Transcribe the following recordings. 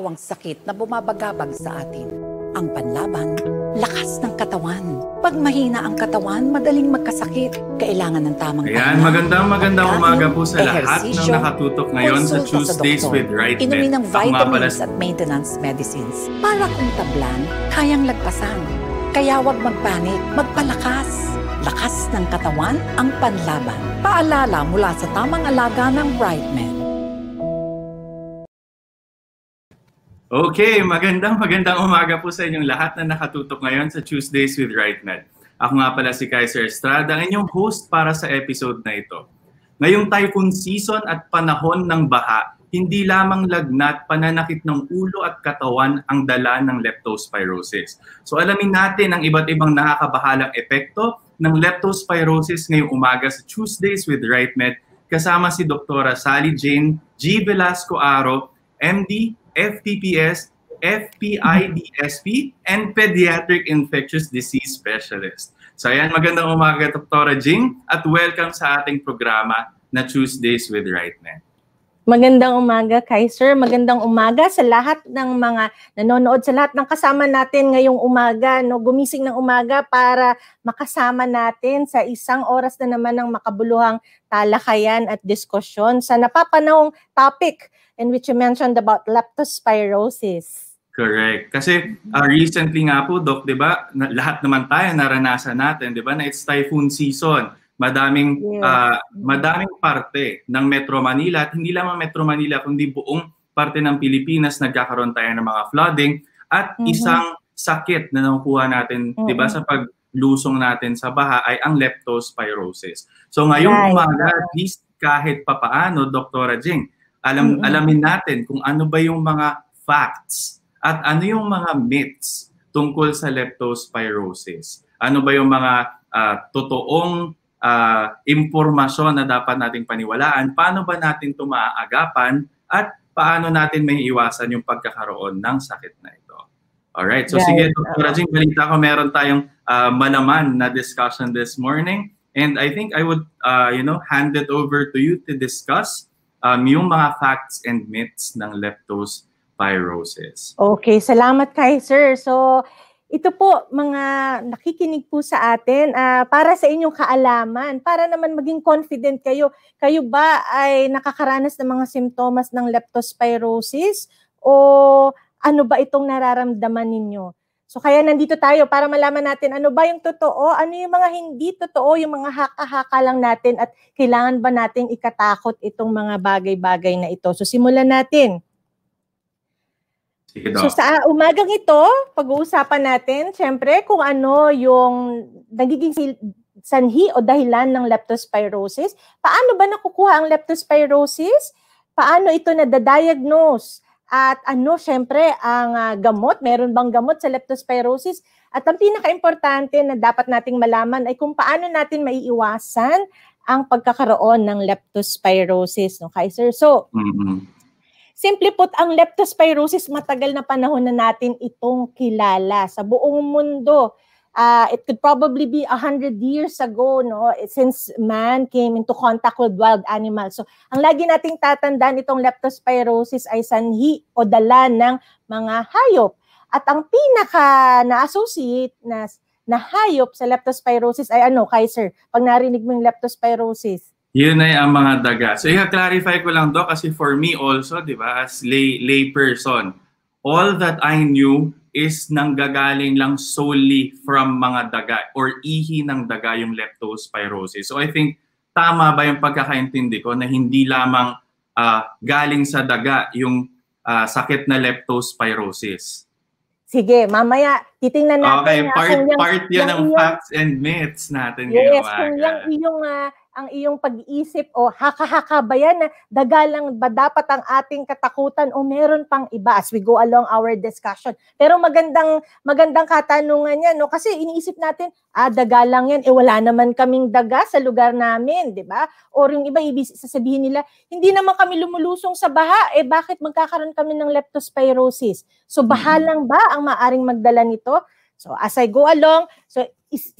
kaawang sakit na bumabagabag sa atin. Ang panlaban, lakas ng katawan. Pag mahina ang katawan, madaling magkasakit. Kailangan ng tamang Ayan, magandang magandang umaga po sa lahat ng nakatutok ngayon sa Tuesdays sa with Right Inumin ng vitamins at maintenance medicines para kung tablan, kayang lagpasan. Kaya wag magpanik, magpalakas. Lakas ng katawan ang panlaban. Paalala mula sa tamang alaga ng Brightman. Okay, magandang magandang umaga po sa inyong lahat na nakatutok ngayon sa Tuesdays with RightNet. Ako nga pala si Kaiser Estrada, ang inyong host para sa episode na ito. Ngayong typhoon season at panahon ng baha, hindi lamang lagnat, pananakit ng ulo at katawan ang dala ng leptospirosis. So alamin natin ang iba't ibang nakakabahalang epekto ng leptospirosis ngayong umaga sa Tuesdays with RightNet kasama si Dr. Sally Jane G. Velasco Aro, MD, FTPS, FPIDSP, and Pediatric Infectious Disease Specialist. So ayan, magandang umaga, Dr. Jing, at welcome sa ating programa na Tuesdays with RightNet. Magandang umaga, Kaiser. Magandang umaga sa lahat ng mga nanonood, sa lahat ng kasama natin ngayong umaga. No? Gumising ng umaga para makasama natin sa isang oras na naman ng makabuluhang talakayan at diskusyon sa napapanahong topic in which you mentioned about leptospirosis. Correct. Kasi uh, recently nga po, Doc, di ba, na, lahat naman tayo naranasan natin, di ba, na it's typhoon season. Madaming, yes. uh, madaming parte ng Metro Manila at hindi lamang Metro Manila kundi buong parte ng Pilipinas nagkakaroon tayo ng mga flooding at mm-hmm. isang sakit na nakukuha natin, mm-hmm. di ba, mm-hmm. sa paglusong natin sa baha ay ang leptospirosis. So ngayong right. umaga, at least kahit papaano, Dr. Jing, alam mm-hmm. alamin natin kung ano ba yung mga facts at ano yung mga myths tungkol sa leptospirosis. Ano ba yung mga uh, totoong uh, impormasyon na dapat nating paniwalaan? Paano ba natin ito maaagapan at paano natin may iwasan yung pagkakaroon ng sakit na ito? Alright, so right. sige, Dr. Rajin, balita ko meron tayong uh, malaman na discussion this morning. And I think I would, uh, you know, hand it over to you to discuss um, yung mga facts and myths ng leptospirosis. Okay, salamat kay sir. So, ito po mga nakikinig po sa atin uh, para sa inyong kaalaman, para naman maging confident kayo. Kayo ba ay nakakaranas ng mga simptomas ng leptospirosis o ano ba itong nararamdaman ninyo? So kaya nandito tayo para malaman natin ano ba yung totoo, ano yung mga hindi totoo, yung mga haka-haka lang natin at kailangan ba nating ikatakot itong mga bagay-bagay na ito. So simulan natin. so sa ah, umagang ito, pag-uusapan natin, syempre, kung ano yung nagiging sanhi o dahilan ng leptospirosis. Paano ba nakukuha ang leptospirosis? Paano ito nadadiagnose? At ano, syempre, ang uh, gamot, meron bang gamot sa leptospirosis? At ang pinaka-importante na dapat nating malaman ay kung paano natin maiiwasan ang pagkakaroon ng leptospirosis, no, Kaiser? So, mm simply put, ang leptospirosis, matagal na panahon na natin itong kilala sa buong mundo uh, it could probably be a hundred years ago, no, since man came into contact with wild animals. So, ang lagi nating tatandaan itong leptospirosis ay sanhi o dala ng mga hayop. At ang pinaka na-associate na, na hayop sa leptospirosis ay ano, Kaiser? Pag narinig mo yung leptospirosis. Yun ay ang mga daga. So, i-clarify ko lang, Doc, kasi for me also, di ba, as lay, lay person, all that I knew is nanggagaling lang solely from mga daga or ihi ng daga yung leptospirosis. So I think tama ba yung pagkakaintindi ko na hindi lamang uh, galing sa daga yung uh, sakit na leptospirosis? Sige, mamaya titingnan natin. Okay, part, na, part yan ng facts and myths natin yes, kung yung iyong uh, ah, ang iyong pag-iisip o haka ba yan na dagalang ba dapat ang ating katakutan o meron pang iba as we go along our discussion. Pero magandang magandang katanungan yan no kasi iniisip natin ah dagalang yan eh wala naman kaming daga sa lugar namin, 'di ba? Or yung iba ibig sasabihin nila hindi naman kami lumulusong sa baha eh bakit magkakaroon kami ng leptospirosis? So mm-hmm. lang ba ang maaring magdala nito? So as I go along, so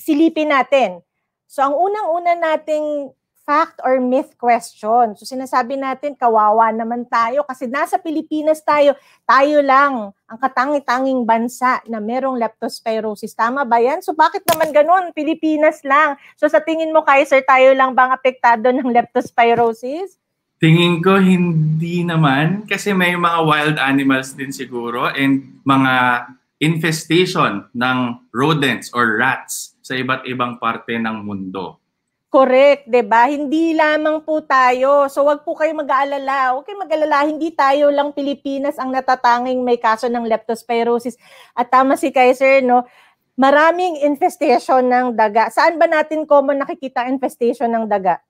silipin natin So ang unang-una nating fact or myth question. So sinasabi natin kawawa naman tayo kasi nasa Pilipinas tayo, tayo lang ang katangi-tanging bansa na merong leptospirosis. Tama ba yan? So bakit naman ganun? Pilipinas lang. So sa tingin mo, Kaiser, tayo lang bang apektado ng leptospirosis? Tingin ko hindi naman kasi may mga wild animals din siguro and mga infestation ng rodents or rats sa iba't ibang parte ng mundo. Correct, 'di ba? Hindi lamang po tayo. So wag po kayong mag-aalala. Huwag kayong mag-alala, hindi tayo lang Pilipinas ang natatanging may kaso ng leptospirosis. At tama si Kaiser, no? Maraming infestation ng daga. Saan ba natin common nakikita infestation ng daga?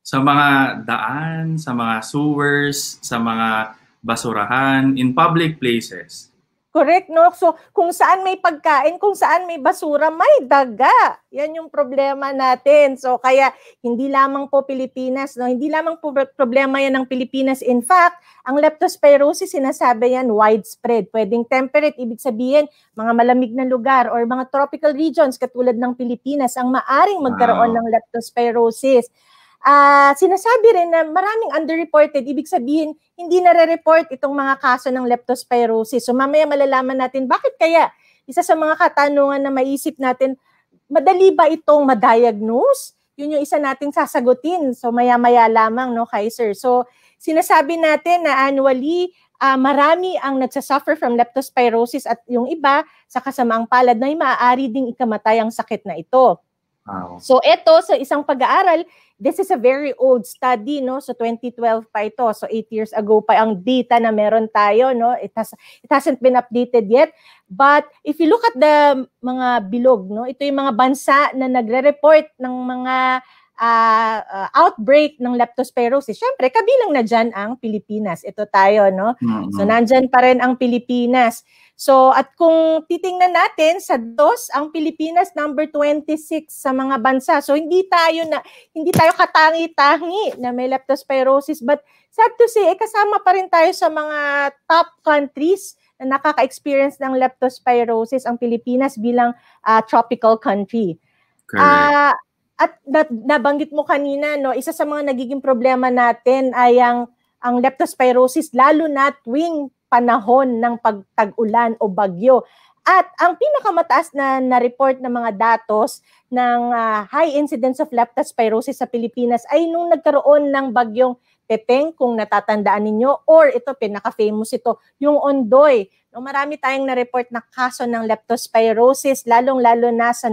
Sa mga daan, sa mga sewers, sa mga basurahan, in public places. Correct, no? So, kung saan may pagkain, kung saan may basura, may daga. Yan yung problema natin. So, kaya hindi lamang po Pilipinas, no? Hindi lamang po problema yan ng Pilipinas. In fact, ang leptospirosis, sinasabi yan, widespread. Pwedeng temperate, ibig sabihin, mga malamig na lugar or mga tropical regions katulad ng Pilipinas ang maaring magkaroon wow. ng leptospirosis uh, sinasabi rin na maraming underreported. Ibig sabihin, hindi nare-report itong mga kaso ng leptospirosis. So mamaya malalaman natin bakit kaya. Isa sa mga katanungan na maisip natin, madali ba itong madiagnose? Yun yung isa nating sasagutin. So maya-maya lamang, no, Kaiser? So sinasabi natin na annually, uh, marami ang nagsasuffer from leptospirosis at yung iba sa kasamaang palad na maaari ding ikamatay ang sakit na ito. So ito sa isang pag-aaral, this is a very old study no, so 2012 pa ito. So 8 years ago pa ang data na meron tayo no. It has it hasn't been updated yet. But if you look at the mga bilog no, ito yung mga bansa na nagre-report ng mga uh, uh, outbreak ng leptospirosis, syempre kabilang na diyan ang Pilipinas. Ito tayo, no? Mm-hmm. So nandiyan pa rin ang Pilipinas. So at kung titingnan natin sa DOS, ang Pilipinas number 26 sa mga bansa. So hindi tayo na hindi tayo katangi-tangi na may leptospirosis but sad to say, eh, kasama pa rin tayo sa mga top countries na nakaka-experience ng leptospirosis ang Pilipinas bilang uh, tropical country. Ah, at nabanggit mo kanina, no, isa sa mga nagiging problema natin ay ang, ang leptospirosis, lalo na tuwing panahon ng pagtag-ulan o bagyo. At ang pinakamataas na na-report ng mga datos ng uh, high incidence of leptospirosis sa Pilipinas ay nung nagkaroon ng bagyong Pepeng, kung natatandaan ninyo, or ito, pinaka-famous ito, yung Ondoy. No, marami tayong na-report na kaso ng leptospirosis, lalong-lalo na sa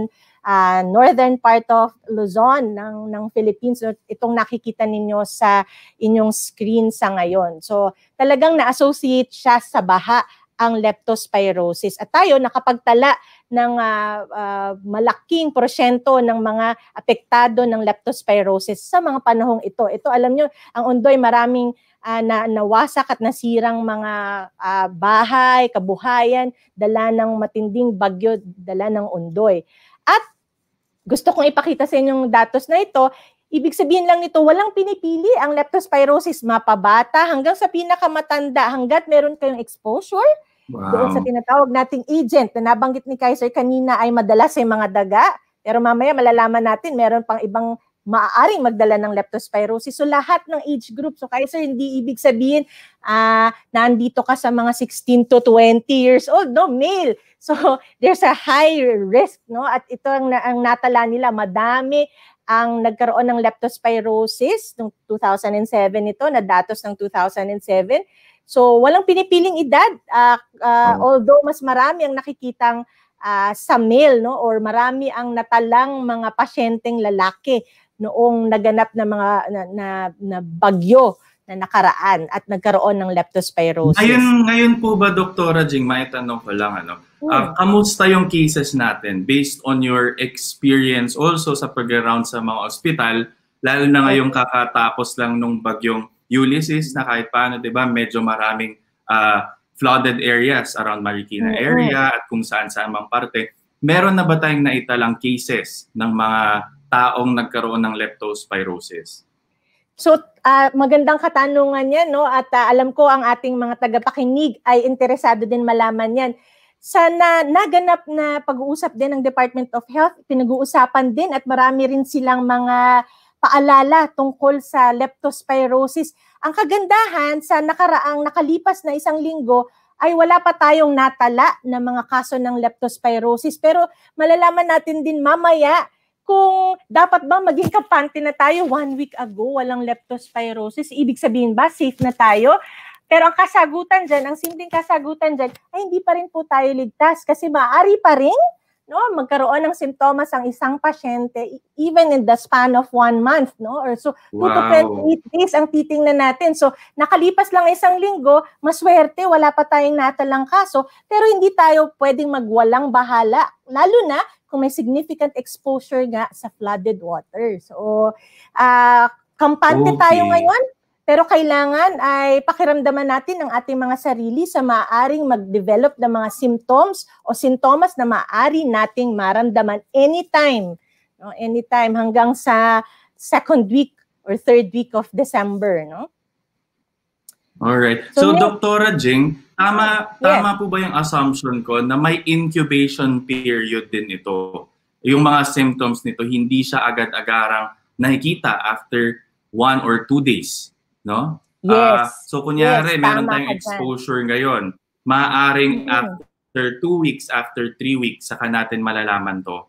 uh, northern part of Luzon ng ng Philippines so itong nakikita ninyo sa inyong screen sa ngayon so talagang na-associate siya sa baha ang leptospirosis at tayo nakapagtala ng uh, uh, malaking porsyento ng mga apektado ng leptospirosis sa mga panahong ito. Ito alam nyo, ang Ondoy maraming uh, na nawasak at nasirang mga uh, bahay, kabuhayan, dala ng matinding bagyo, dala ng Ondoy. At gusto kong ipakita sa inyong datos na ito, ibig sabihin lang nito, walang pinipili ang leptospirosis, mapabata hanggang sa pinakamatanda, hanggat meron kayong exposure wow. doon sa tinatawag nating agent na nabanggit ni Kaiser kanina ay madalas ay mga daga, pero mamaya malalaman natin meron pang ibang maaaring magdala ng leptospirosis. So lahat ng age group. So kaya so hindi ibig sabihin uh, nandito ka sa mga 16 to 20 years old, no? Male. So there's a high risk, no? At ito ang, ang natala nila, madami ang nagkaroon ng leptospirosis noong 2007 ito, na datos ng 2007. So walang pinipiling edad, uh, uh, although mas marami ang nakikitang uh, sa male no or marami ang natalang mga pasyenteng lalaki noong naganap na mga na, na, na bagyo na nakaraan at nagkaroon ng leptospirosis. Ngayon, ngayon po ba, Doktora Jing, may tanong ko lang, ano? Uh, kamusta yung cases natin based on your experience also sa pag-around sa mga ospital, lalo na ngayong kakatapos lang nung bagyong Ulysses na kahit paano, di ba, medyo maraming uh, flooded areas around Marikina area at kung saan-saan mang parte. Meron na ba tayong naitalang cases ng mga taong nagkaroon ng leptospirosis? So, uh, magandang katanungan yan, no? At uh, alam ko ang ating mga tagapakinig ay interesado din malaman yan. Sana naganap na pag-uusap din ng Department of Health, pinag-uusapan din at marami rin silang mga paalala tungkol sa leptospirosis. Ang kagandahan sa nakaraang nakalipas na isang linggo, ay wala pa tayong natala na mga kaso ng leptospirosis. Pero malalaman natin din mamaya kung dapat ba maging kampante na tayo one week ago, walang leptospirosis, ibig sabihin ba safe na tayo? Pero ang kasagutan dyan, ang simpleng kasagutan dyan, ay hindi pa rin po tayo ligtas kasi maaari pa rin no magkaroon ng sintomas ang isang pasyente e, even in the span of one month no or so 2 wow. to 28 days ang titingnan natin so nakalipas lang isang linggo maswerte wala pa tayong natalang kaso pero hindi tayo pwedeng magwalang bahala lalo na kung may significant exposure nga sa flooded water so uh, kampante okay. tayo ngayon pero kailangan ay pakiramdaman natin ang ating mga sarili sa maaring mag-develop ng mga symptoms o sintomas na maari nating maramdaman anytime. No? Anytime hanggang sa second week or third week of December. No? All right. So, so may... Jing, tama, yes. tama po ba yung assumption ko na may incubation period din ito? Yung mga symptoms nito, hindi siya agad-agarang nakikita after one or two days no? Ah, yes. Uh, so kunyari, yes, meron tayong exposure dyan. ngayon. Maaring mm. after two weeks, after three weeks, saka natin malalaman to.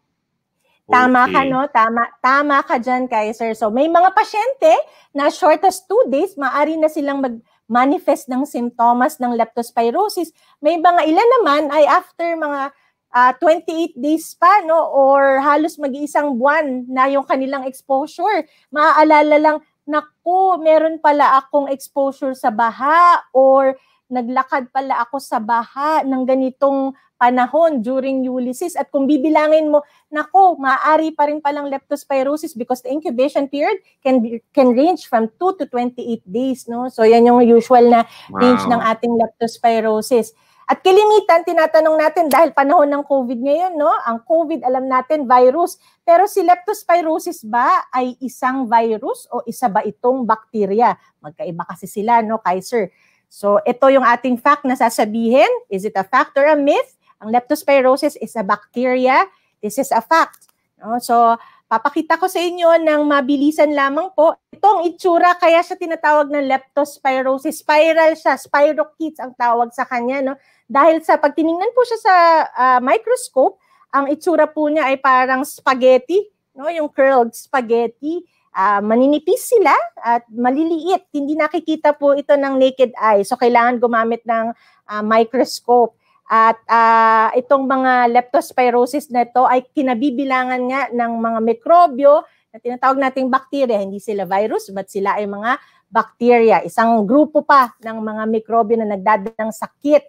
Okay. Tama ka, no? Tama, tama ka dyan, Kaiser. So, may mga pasyente na short as two days, maari na silang mag-manifest ng sintomas ng leptospirosis. May mga ilan naman ay after mga uh, ah, 28 days pa, no? Or halos mag-iisang buwan na yung kanilang exposure. Maaalala lang, naku, meron pala akong exposure sa baha or naglakad pala ako sa baha ng ganitong panahon during Ulysses. At kung bibilangin mo, nako, maaari pa rin palang leptospirosis because the incubation period can be, can range from 2 to 28 days. No? So yan yung usual na wow. range ng ating leptospirosis. At kilimitan, tinatanong natin dahil panahon ng COVID ngayon, no? Ang COVID, alam natin, virus. Pero si leptospirosis ba ay isang virus o isa ba itong bakterya? Magkaiba kasi sila, no, Kaiser? So, ito yung ating fact na sasabihin. Is it a fact or a myth? Ang leptospirosis is a bacteria. This is a fact. No? So, Papakita ko sa inyo ng mabilisan lamang po. Itong itsura kaya siya tinatawag na leptospirosis. Spiral siya, spirochetes ang tawag sa kanya. No? Dahil sa pagtiningnan po siya sa uh, microscope, ang itsura po niya ay parang spaghetti, no? yung curled spaghetti. Uh, maninipis sila at maliliit. Hindi nakikita po ito ng naked eye. So kailangan gumamit ng uh, microscope. At uh, itong mga leptospirosis na ito ay kinabibilangan nga ng mga mikrobyo na tinatawag nating bakterya. Hindi sila virus, but sila ay mga bakterya. Isang grupo pa ng mga mikrobyo na nagdadalang sakit.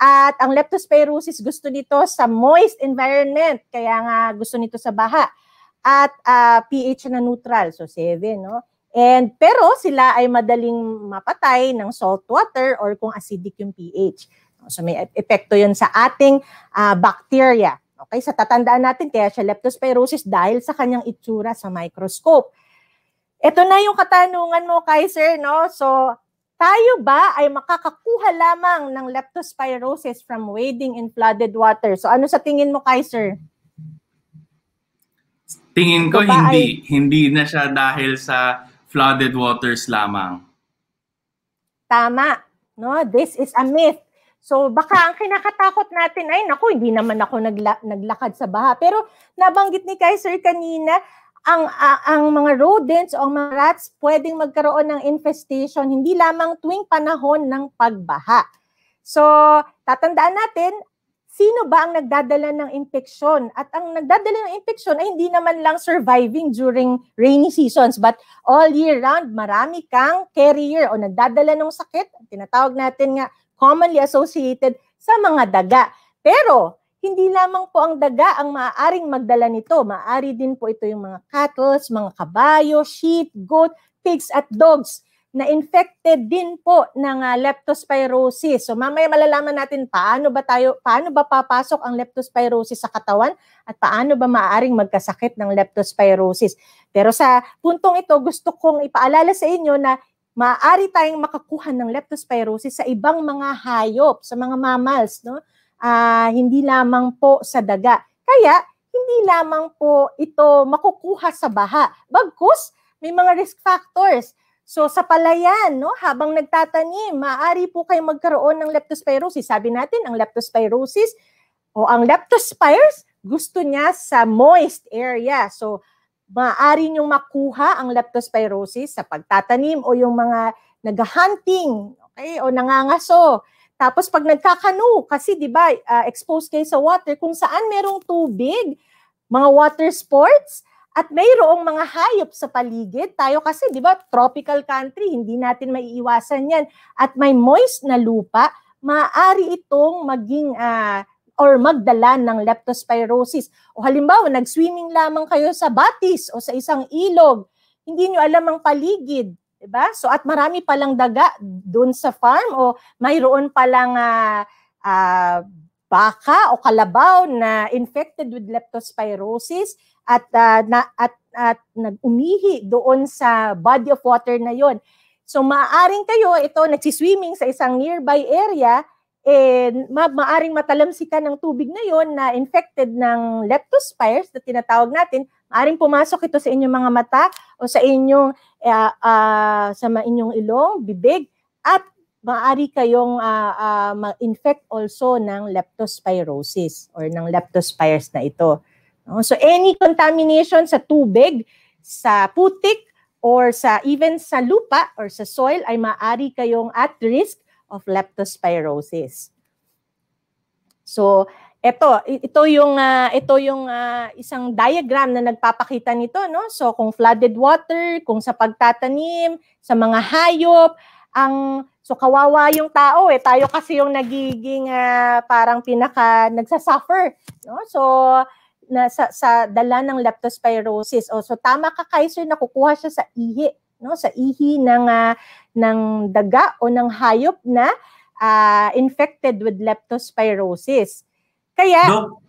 At ang leptospirosis gusto nito sa moist environment, kaya nga gusto nito sa baha. At uh, ah, pH na neutral, so 7, no? And pero sila ay madaling mapatay ng salt water or kung acidic yung pH. So may epekto 'yon sa ating uh, bacteria. Okay, sa tatandaan natin kaya siya leptospirosis dahil sa kanyang itsura sa microscope. Ito na yung katanungan mo, Kaiser, no? So, tayo ba ay makakakuha lamang ng leptospirosis from wading in flooded water? So, ano sa tingin mo, Kaiser? Tingin ko ba hindi. Ay... Hindi na siya dahil sa flooded waters lamang. Tama. No, this is a myth. So baka ang kinakatakot natin ay, naku, hindi naman ako nagla- naglakad sa baha. Pero nabanggit ni Kaiser kanina, ang, uh, ang mga rodents o ang mga rats pwedeng magkaroon ng infestation hindi lamang tuwing panahon ng pagbaha. So tatandaan natin, sino ba ang nagdadala ng impeksyon? At ang nagdadala ng impeksyon ay hindi naman lang surviving during rainy seasons, but all year round, marami kang carrier o nagdadala ng sakit, tinatawag natin nga commonly associated sa mga daga. Pero hindi lamang po ang daga ang maaaring magdala nito. Maaari din po ito yung mga cattle, mga kabayo, sheep, goat, pigs at dogs na infected din po ng uh, leptospirosis. So mamaya malalaman natin paano ba tayo paano ba papasok ang leptospirosis sa katawan at paano ba maaaring magkasakit ng leptospirosis. Pero sa puntong ito gusto kong ipaalala sa inyo na maaari tayong makakuha ng leptospirosis sa ibang mga hayop, sa mga mammals, no? Uh, hindi lamang po sa daga. Kaya, hindi lamang po ito makukuha sa baha. Bagkus, may mga risk factors. So sa palayan, no, habang nagtatanim, maaari po kayong magkaroon ng leptospirosis. Sabi natin, ang leptospirosis o ang leptospires, gusto niya sa moist area. So maaari niyong makuha ang leptospirosis sa pagtatanim o yung mga nag-hunting, okay, o nangangaso. Tapos pag nagkakano, kasi 'di ba, uh, exposed kayo sa water kung saan merong tubig, mga water sports at mayroong mga hayop sa paligid. Tayo kasi 'di ba, tropical country, hindi natin maiiwasan 'yan. At may moist na lupa, maaari itong maging uh, or magdala ng leptospirosis. O halimbawa, nag-swimming lamang kayo sa batis o sa isang ilog, hindi nyo alam ang paligid, 'di ba? So at marami pa lang daga doon sa farm o mayroon pa lang uh, ah, uh, ah, baka o kalabaw na infected with leptospirosis at uh, na at at nag-umihi doon sa body of water na 'yon. So maaaring kayo ito nagsiswimming sa isang nearby area eh, ma- maaring matalamsikan ng tubig na yon na infected ng leptospires na tinatawag natin, maaring pumasok ito sa inyong mga mata o sa inyong uh, uh, sa inyong ilong, bibig at maaari kayong uh, uh, ma-infect also ng leptospirosis or ng leptospires na ito. So any contamination sa tubig, sa putik or sa even sa lupa or sa soil ay maaari kayong at risk of leptospirosis. So, ito ito yung uh, ito yung uh, isang diagram na nagpapakita nito no so kung flooded water kung sa pagtatanim sa mga hayop ang so kawawa yung tao eh tayo kasi yung nagiging uh, parang pinaka nagsasuffer no so na sa, sa dala ng leptospirosis o oh, so tama ka Kaiser nakukuha siya sa ihi no sa ihi ng uh, ng daga o ng hayop na uh, infected with leptospirosis. Kaya Dok,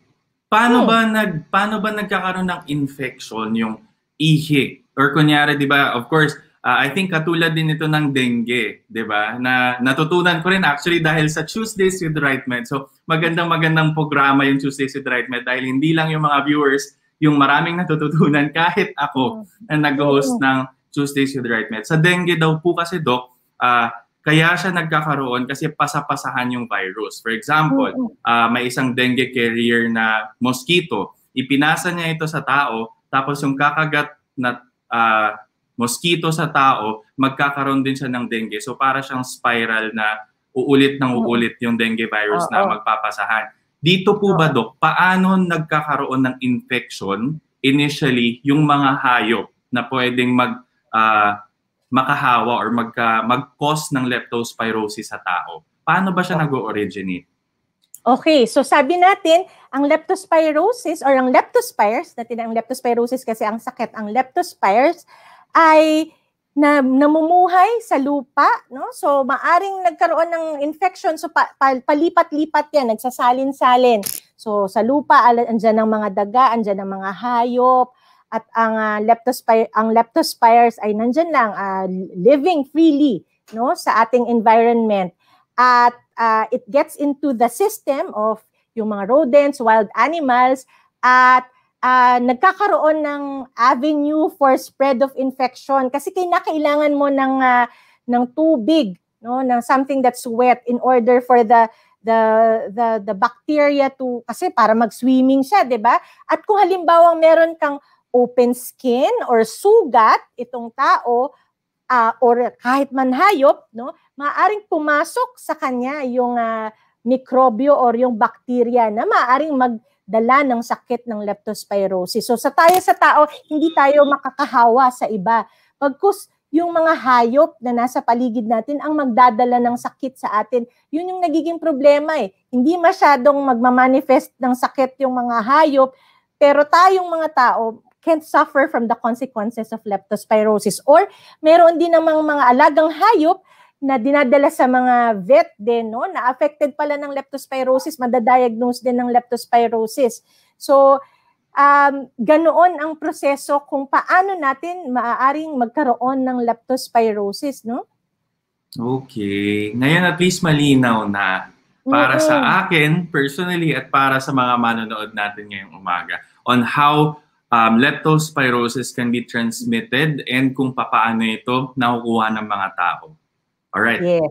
paano hmm. ba nag paano ba nagkakaroon ng infection yung ihi? Or kunyari, 'di ba? Of course, uh, I think katulad din ito ng dengue, 'di ba? Na natutunan ko rin actually dahil sa Tuesdays with Right Med. So, magandang magandang programa yung Tuesdays with Right Med dahil hindi lang yung mga viewers yung maraming natututunan kahit ako hmm. na nag-host hmm. ng Tuesdays with Right Med. Sa dengue daw po kasi, Doc, uh, kaya siya nagkakaroon kasi pasapasahan yung virus. For example, uh, may isang dengue carrier na mosquito. Ipinasa niya ito sa tao, tapos yung kakagat na uh, mosquito sa tao, magkakaroon din siya ng dengue. So para siyang spiral na uulit ng mm-hmm. uulit yung dengue virus na magpapasahan. Dito po ba, Dok, paano nagkakaroon ng infection initially yung mga hayop na pwedeng mag uh, makahawa or magka, mag-cause ng leptospirosis sa tao. Paano ba siya oh. nag-originate? Okay, so sabi natin, ang leptospirosis or ang leptospires, natin ang leptospirosis kasi ang sakit, ang leptospires ay na namumuhay sa lupa, no? So maaring nagkaroon ng infection so pa, pa, palipat-lipat 'yan, nagsasalin-salin. So sa lupa andiyan ang mga daga, andiyan ang mga hayop, at ang uh, ah, leptospire ang leptospires ay nandiyan lang uh, living freely no sa ating environment at uh, it gets into the system of yung mga rodents, wild animals at uh, nagkakaroon ng avenue for spread of infection kasi kinakailangan mo ng uh, ng tubig no ng something that's wet in order for the the the the bacteria to kasi para mag-swimming siya 'di ba at kung halimbawa meron kang open skin or sugat itong tao uh, or kahit man hayop, no, maaring pumasok sa kanya yung uh, mikrobyo or yung bakterya na maaring magdala ng sakit ng leptospirosis. So sa tayo sa tao, hindi tayo makakahawa sa iba. Pagkus yung mga hayop na nasa paligid natin ang magdadala ng sakit sa atin. Yun yung nagiging problema eh. Hindi masyadong magmamanifest ng sakit yung mga hayop, pero tayong mga tao, can't suffer from the consequences of leptospirosis. Or meron din namang mga alagang hayop na dinadala sa mga vet din, no? na affected pala ng leptospirosis, madadiagnose din ng leptospirosis. So, um, ganoon ang proseso kung paano natin maaaring magkaroon ng leptospirosis, no? Okay. Ngayon at least malinaw na para mm-hmm. sa akin personally at para sa mga manonood natin ngayong umaga on how um, leptospirosis can be transmitted and kung papaano ito nakukuha ng mga tao. All right. Yeah.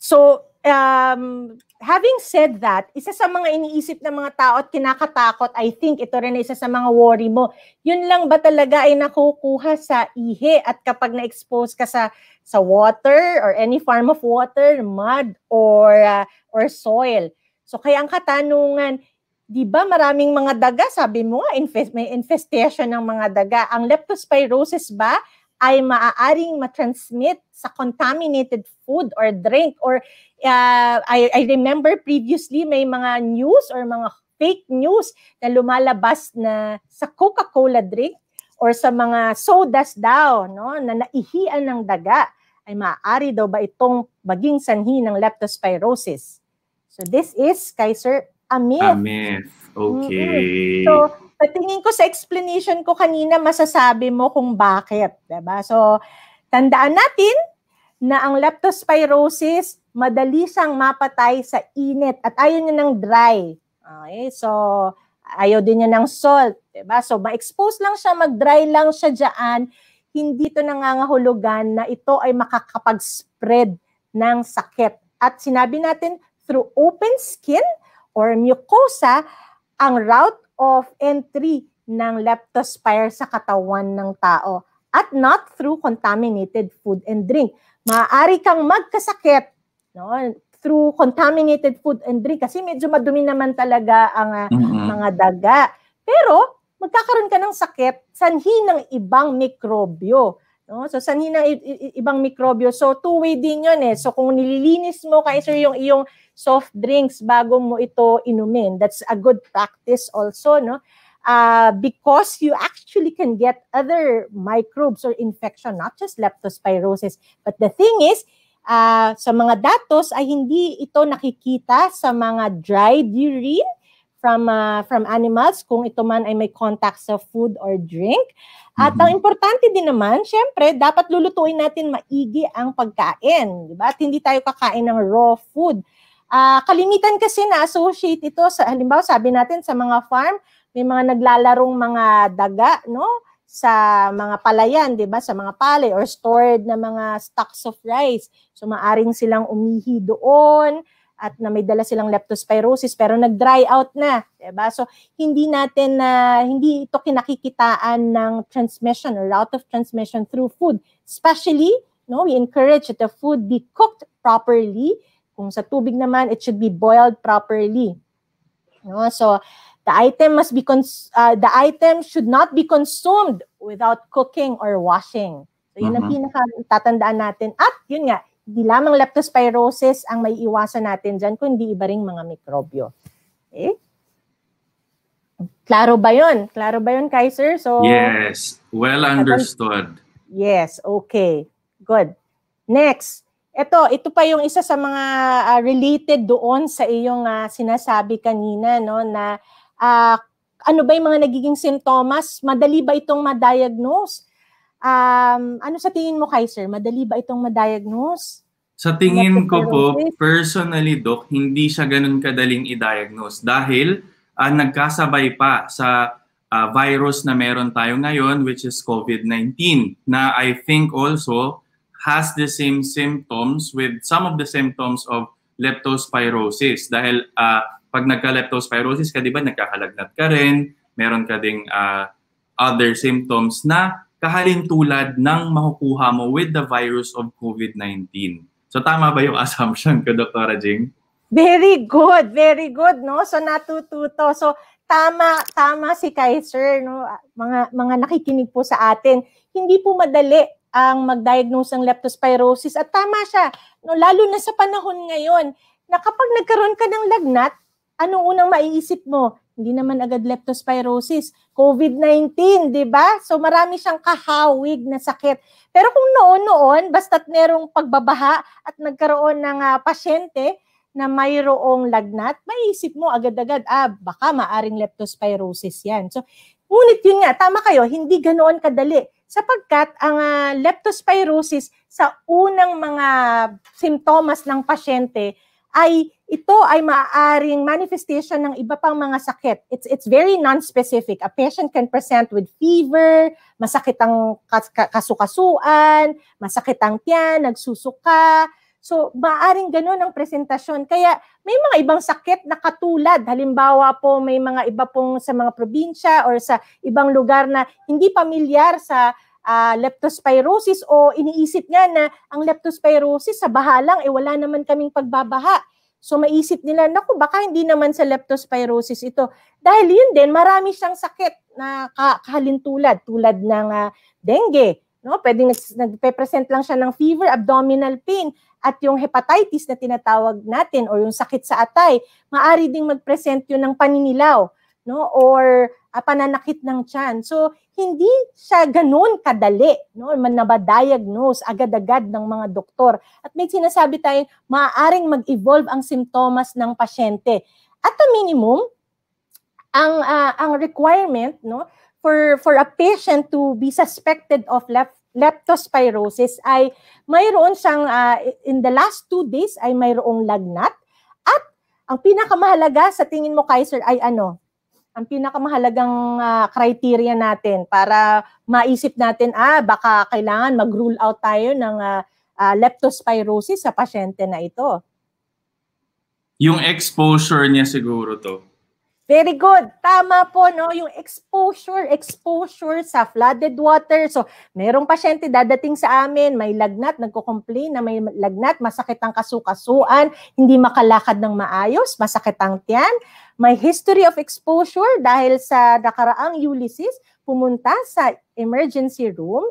So, um, having said that, isa sa mga iniisip ng mga tao at kinakatakot, I think ito rin isa sa mga worry mo, yun lang ba talaga ay nakukuha sa ihi at kapag na-expose ka sa sa water or any form of water, mud or uh, or soil. So kaya ang katanungan, 'di ba maraming mga daga, sabi mo nga infest, may infestation ng mga daga. Ang leptospirosis ba ay maaaring ma-transmit sa contaminated food or drink or uh, I, I remember previously may mga news or mga fake news na lumalabas na sa Coca-Cola drink or sa mga sodas daw no na naihian ng daga ay maaari daw ba itong maging sanhi ng leptospirosis. So this is Kaiser a myth. A myth. Okay. Mm-hmm. So, patingin ko sa explanation ko kanina, masasabi mo kung bakit. Diba? So, tandaan natin na ang leptospirosis, madali siyang mapatay sa init at ayaw niya ng dry. Okay? So, ayaw din niya ng salt. Diba? So, ma-expose lang siya, mag-dry lang siya dyan. Hindi to nangangahulugan na ito ay makakapag-spread ng sakit. At sinabi natin, through open skin, or mucosa ang route of entry ng leptospire sa katawan ng tao at not through contaminated food and drink. Maaari kang magkasakit no, through contaminated food and drink kasi medyo madumi naman talaga ang uh, mga daga. Pero magkakaroon ka ng sakit sanhi ng ibang mikrobyo. No? So sanhi ng ibang mikrobyo. So two-way din 'yon eh. So kung nililinis mo kaiser yung iyong soft drinks bago mo ito inumin. That's a good practice also, no? Uh, because you actually can get other microbes or infection, not just leptospirosis. But the thing is, uh, sa mga datos ay hindi ito nakikita sa mga dried urine from uh, from animals kung ito man ay may contact sa food or drink. At ang mm-hmm. importante din naman, syempre, dapat lulutuin natin maigi ang pagkain, di ba? At hindi tayo kakain ng raw food Uh, kalimitan kasi na-associate ito sa, halimbawa sabi natin sa mga farm, may mga naglalarong mga daga, no? sa mga palayan, 'di ba? Sa mga pale or stored na mga stocks of rice. So maaring silang umihi doon at na may dala silang leptospirosis pero nag-dry out na, 'di ba? So hindi natin na uh, hindi ito kinakikitaan ng transmission or route of transmission through food. Especially, no, we encourage that the food be cooked properly kung sa tubig naman, it should be boiled properly. No? So, the item must be cons- uh, the item should not be consumed without cooking or washing. So, yun ang mm-hmm. pinaka-tatandaan natin. At, yun nga, hindi lamang leptospirosis ang may iwasan natin dyan, kundi iba ring mga mikrobyo. Okay? Eh? Klaro ba yun? Klaro ba yun, Kaiser? So, yes. Well understood. Yes. Okay. Good. Next. Ito, ito pa yung isa sa mga uh, related doon sa iyong uh, sinasabi kanina no na uh, ano ba yung mga nagiging sintomas? Madali ba itong ma-diagnose? Um, ano sa tingin mo, Kaiser? Madali ba itong ma-diagnose? Sa tingin ko po, personally, Doc, hindi siya ganun kadaling i-diagnose dahil uh, nagkasabay pa sa uh, virus na meron tayo ngayon which is COVID-19 na I think also has the same symptoms with some of the symptoms of leptospirosis. Dahil uh, pag nagka-leptospirosis ka, di ba, nagkakalagnat ka rin, meron ka ding uh, other symptoms na kahalintulad ng makukuha mo with the virus of COVID-19. So tama ba yung assumption ko, Dr. Jing? Very good, very good, no? So natututo. So tama, tama si Kaiser, no? Mga mga nakikinig po sa atin, hindi po madali ang mag-diagnose ng leptospirosis. At tama siya, no, lalo na sa panahon ngayon, na kapag nagkaroon ka ng lagnat, anong unang maiisip mo? Hindi naman agad leptospirosis, COVID-19, di ba? So marami siyang kahawig na sakit. Pero kung noon-noon, basta't merong pagbabaha at nagkaroon ng uh, pasyente na mayroong lagnat, maiisip mo agad-agad, ah, baka maaring leptospirosis yan. So, ngunit yun nga, tama kayo, hindi ganoon kadali sapagkat ang uh, leptospirosis sa unang mga simptomas ng pasyente ay ito ay maaaring manifestation ng iba pang mga sakit. It's it's very non-specific. A patient can present with fever, masakit ang kasukasuan, masakit ang tiyan, nagsusuka, So, maaring ganun ang presentasyon. Kaya may mga ibang sakit na katulad. Halimbawa po, may mga iba pong sa mga probinsya or sa ibang lugar na hindi pamilyar sa uh, leptospirosis o iniisip nga na ang leptospirosis sa bahalang, eh wala naman kaming pagbabaha. So maisip nila, naku, baka hindi naman sa leptospirosis ito. Dahil yun din, marami siyang sakit na kahalintulad, tulad ng uh, dengue, No? pwedeng nags- nagpe-present lang siya ng fever, abdominal pain, at yung hepatitis na tinatawag natin or yung sakit sa atay, maari ding mag-present yun ng paninilaw no or uh, pananakit ng tiyan. So hindi siya ganoon kadali no Man diagnose agad-agad ng mga doktor. At may sinasabi tayong maaaring mag-evolve ang simptomas ng pasyente. At a minimum, ang uh, ang requirement no for for a patient to be suspected of left leptospirosis ay mayroon siyang uh, in the last two days ay mayroong lagnat at ang pinakamahalaga sa tingin mo Kaiser ay ano? Ang pinakamahalagang uh, criteria natin para maisip natin ah baka kailangan mag-rule out tayo ng uh, uh, leptospirosis sa pasyente na ito. Yung exposure niya siguro to. Very good. Tama po, no? Yung exposure, exposure sa flooded water. So, merong pasyente dadating sa amin, may lagnat, nagko-complain na may lagnat, masakit ang kasukasuan, hindi makalakad ng maayos, masakit ang tiyan. May history of exposure dahil sa nakaraang Ulysses, pumunta sa emergency room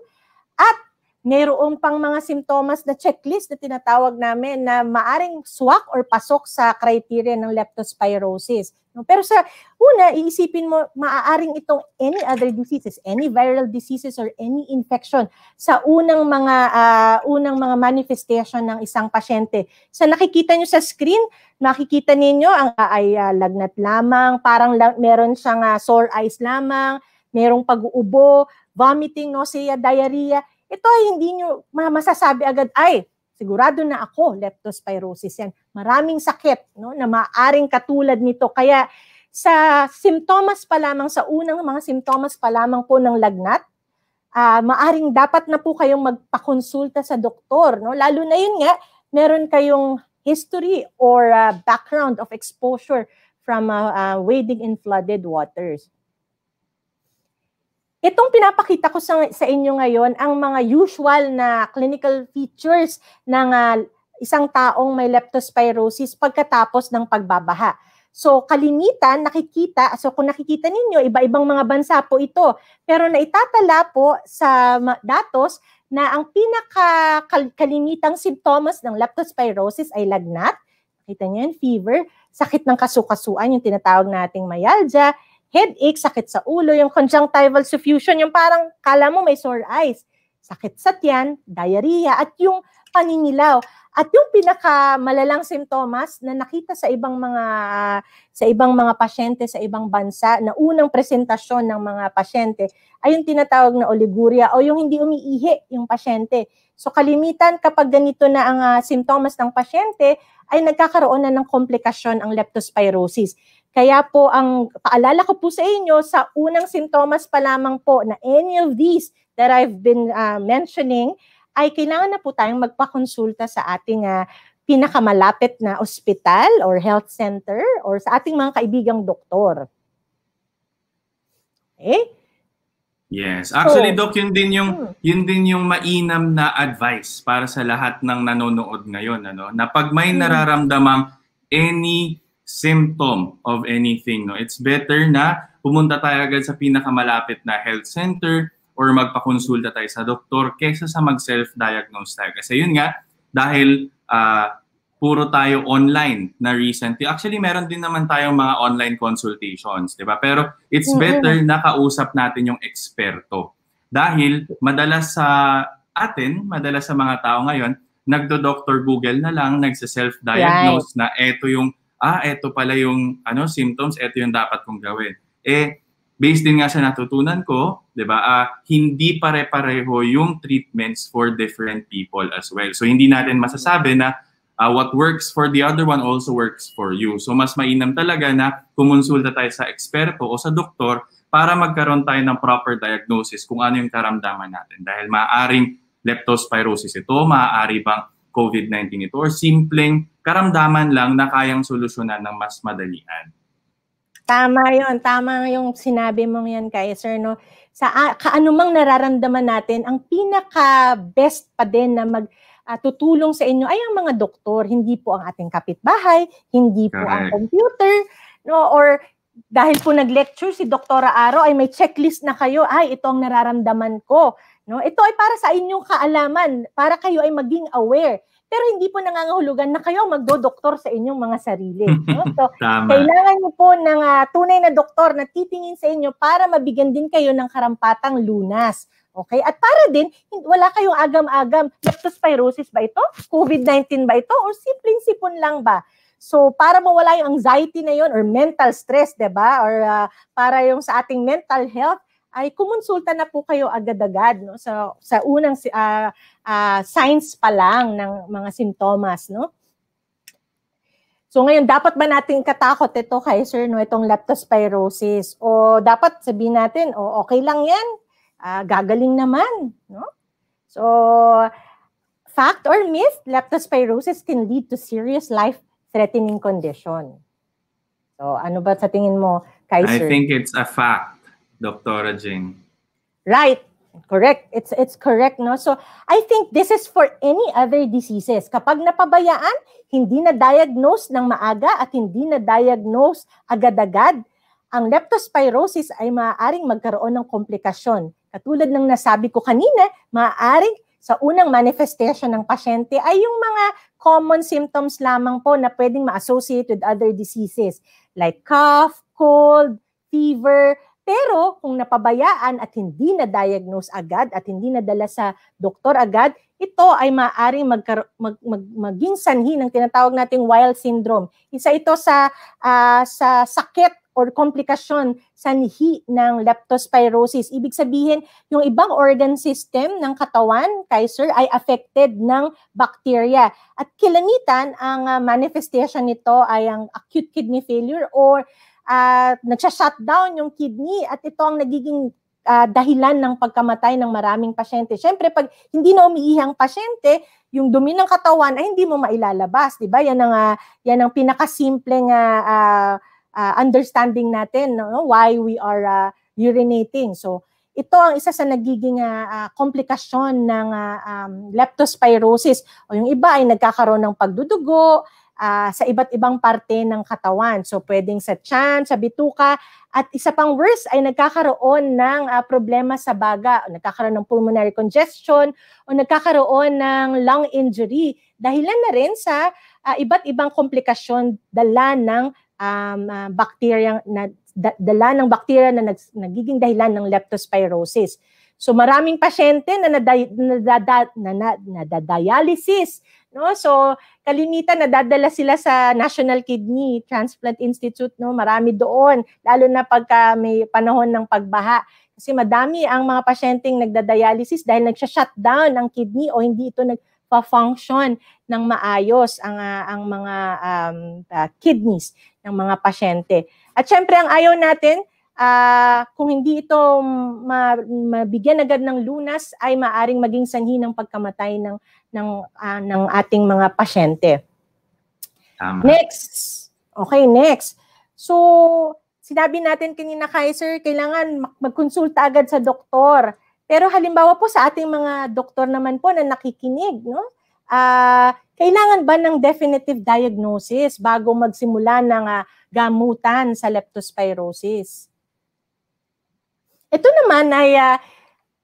at mayroon pang mga simptomas na checklist na tinatawag namin na maaring swak or pasok sa criteria ng leptospirosis. Pero sa una, iisipin mo, maaaring itong any other diseases, any viral diseases or any infection sa unang mga uh, unang mga manifestation ng isang pasyente. Sa nakikita nyo sa screen, nakikita ninyo ang uh, ay uh, lagnat lamang, parang la- meron siyang uh, sore eyes lamang, merong pag-uubo, vomiting, nausea, diarrhea. Ito ay hindi nyo masasabi agad, ay, sigurado na ako, leptospirosis yan. Maraming sakit no, na maaring katulad nito. Kaya sa simptomas pa lamang, sa unang mga simptomas pa lamang po ng lagnat, uh, maaring dapat na po kayong magpakonsulta sa doktor. No? Lalo na yun nga, meron kayong history or uh, background of exposure from uh, uh, wading in flooded waters. Itong pinapakita ko sa, sa inyo ngayon ang mga usual na clinical features ng uh, isang taong may leptospirosis pagkatapos ng pagbabaha. So kalimitan nakikita, so kung nakikita ninyo, iba-ibang mga bansa po ito. Pero naitatala po sa datos na ang pinakakalimitang simptomas ng leptospirosis ay lagnat, nakita niyo yun, fever, sakit ng kasukasuan, yung tinatawag nating myalgia, headache, sakit sa ulo, yung conjunctival suffusion, yung parang kala mo may sore eyes, sakit sa tiyan, diarrhea, at yung paninilaw. At yung pinakamalalang simptomas na nakita sa ibang mga sa ibang mga pasyente sa ibang bansa na unang presentasyon ng mga pasyente ay yung tinatawag na oliguria o yung hindi umiihi yung pasyente. So kalimitan kapag ganito na ang uh, simptomas ng pasyente ay nagkakaroon na ng komplikasyon ang leptospirosis. Kaya po ang paalala ko po sa inyo sa unang sintomas pa lamang po na any of these that I've been uh, mentioning ay kailangan na po tayong magpakonsulta sa ating uh, pinakamalapit na ospital or health center or sa ating mga kaibigang doktor. Okay? Yes. Actually, so, Doc, yun din yung hmm. yun din yung mainam na advice para sa lahat ng nanonood ngayon ano. Na pag may hmm. nararamdamang any symptom of anything. No? It's better na pumunta tayo agad sa pinakamalapit na health center or magpakonsulta tayo sa doktor kaysa sa mag-self-diagnose tayo. Kasi yun nga, dahil uh, puro tayo online na recently. Actually, meron din naman tayong mga online consultations, di ba? Pero it's mm-hmm. better na kausap natin yung eksperto. Dahil madalas sa atin, madalas sa mga tao ngayon, nagdo doctor Google na lang, nagsa-self-diagnose right. na eto yung ah, eto pala yung ano, symptoms, eto yung dapat kong gawin. Eh, based din nga sa natutunan ko, 'di ba? ah, hindi pare-pareho yung treatments for different people as well. So hindi natin masasabi na uh, what works for the other one also works for you. So mas mainam talaga na kumonsulta tayo sa eksperto o sa doktor para magkaroon tayo ng proper diagnosis kung ano yung karamdaman natin. Dahil maaaring leptospirosis ito, maaari bang COVID-19 ito or simpleng karamdaman lang na kayang solusyonan ng mas madalian. Tama yon Tama yung sinabi mong yan, kay sir. No? Sa uh, kaanumang nararamdaman natin, ang pinaka-best pa din na mag uh, tutulong sa inyo ay ang mga doktor, hindi po ang ating kapitbahay, hindi po Correct. ang computer, no or dahil po nag-lecture si Doktora Aro ay may checklist na kayo, ay ito ang nararamdaman ko No? Ito ay para sa inyong kaalaman, para kayo ay maging aware. Pero hindi po nangangahulugan na kayo magdo-doktor sa inyong mga sarili. No? So, kailangan niyo po ng uh, tunay na doktor na titingin sa inyo para mabigyan din kayo ng karampatang lunas. Okay? At para din, wala kayong agam-agam. Leptospirosis ba ito? COVID-19 ba ito? Or simpleng sipon lang ba? So, para mawala yung anxiety na yon or mental stress, di ba Or uh, para yung sa ating mental health, ay kumonsulta na po kayo agad-agad no sa sa unang uh, uh, signs pa lang ng mga sintomas no. So ngayon dapat ba nating katakot ito kay sir no itong leptospirosis o dapat sabihin natin o oh, okay lang yan uh, gagaling naman no. So fact or myth leptospirosis can lead to serious life threatening condition. So ano ba sa tingin mo Kaiser? I think it's a fact. Doctora Jing. Right. Correct. It's it's correct, no? So, I think this is for any other diseases. Kapag napabayaan, hindi na diagnose ng maaga at hindi na diagnose agad-agad, ang leptospirosis ay maaaring magkaroon ng komplikasyon. Katulad ng nasabi ko kanina, maaaring sa unang manifestation ng pasyente ay yung mga common symptoms lamang po na pwedeng ma-associate with other diseases like cough, cold, fever, pero kung napabayaan at hindi na-diagnose agad at hindi nadala sa doktor agad, ito ay maaaring magkar- mag- mag- maging sanhi ng tinatawag nating wild syndrome. Isa ito sa uh, sa sakit or komplikasyon sanhi ng leptospirosis. Ibig sabihin, yung ibang organ system ng katawan, Kaiser, ay affected ng bacteria. At kilamitan, ang uh, manifestation nito ay ang acute kidney failure or uh, nagsha-shutdown yung kidney at ito ang nagiging uh, dahilan ng pagkamatay ng maraming pasyente. Siyempre, pag hindi na umiihi ang pasyente, yung dumi ng katawan ay hindi mo mailalabas, di ba? Yan ang, uh, yan ang pinakasimpleng uh, uh, uh, understanding natin, no? why we are uh, urinating. So, ito ang isa sa nagiging uh, komplikasyon ng uh, um, leptospirosis. O yung iba ay nagkakaroon ng pagdudugo, uh, sa iba't ibang parte ng katawan. So pwedeng sa tiyan, sa bituka, at isa pang worse ay nagkakaroon ng uh, problema sa baga, o nagkakaroon ng pulmonary congestion, o nagkakaroon ng lung injury, dahilan na rin sa uh, iba't ibang komplikasyon dala ng um, uh, bacteria na da, dala ng bacteria na nag, nagiging dahilan ng leptospirosis. So maraming pasyente na nadadialysis na, na, na, na, na, no? So, kalimitan nadadala sila sa National Kidney Transplant Institute, no? Marami doon, lalo na pagka may panahon ng pagbaha. Kasi madami ang mga pasyenteng nagda-dialysis dahil nagsha-shutdown ang kidney o hindi ito nagpa-function ng maayos ang, uh, ang mga um, uh, kidneys ng mga pasyente. At syempre, ang ayaw natin, uh, kung hindi ito mabigyan agad ng lunas, ay maaring maging sanhi ng pagkamatay ng ng uh, ng ating mga pasyente. Tama. Next. Okay, next. So, sinabi natin kanina Kaiser, kailangan magkonsulta agad sa doktor. Pero halimbawa po sa ating mga doktor naman po na nakikinig, no? Uh, kailangan ba ng definitive diagnosis bago magsimula ng uh, gamutan sa leptospirosis? Ito naman ay uh,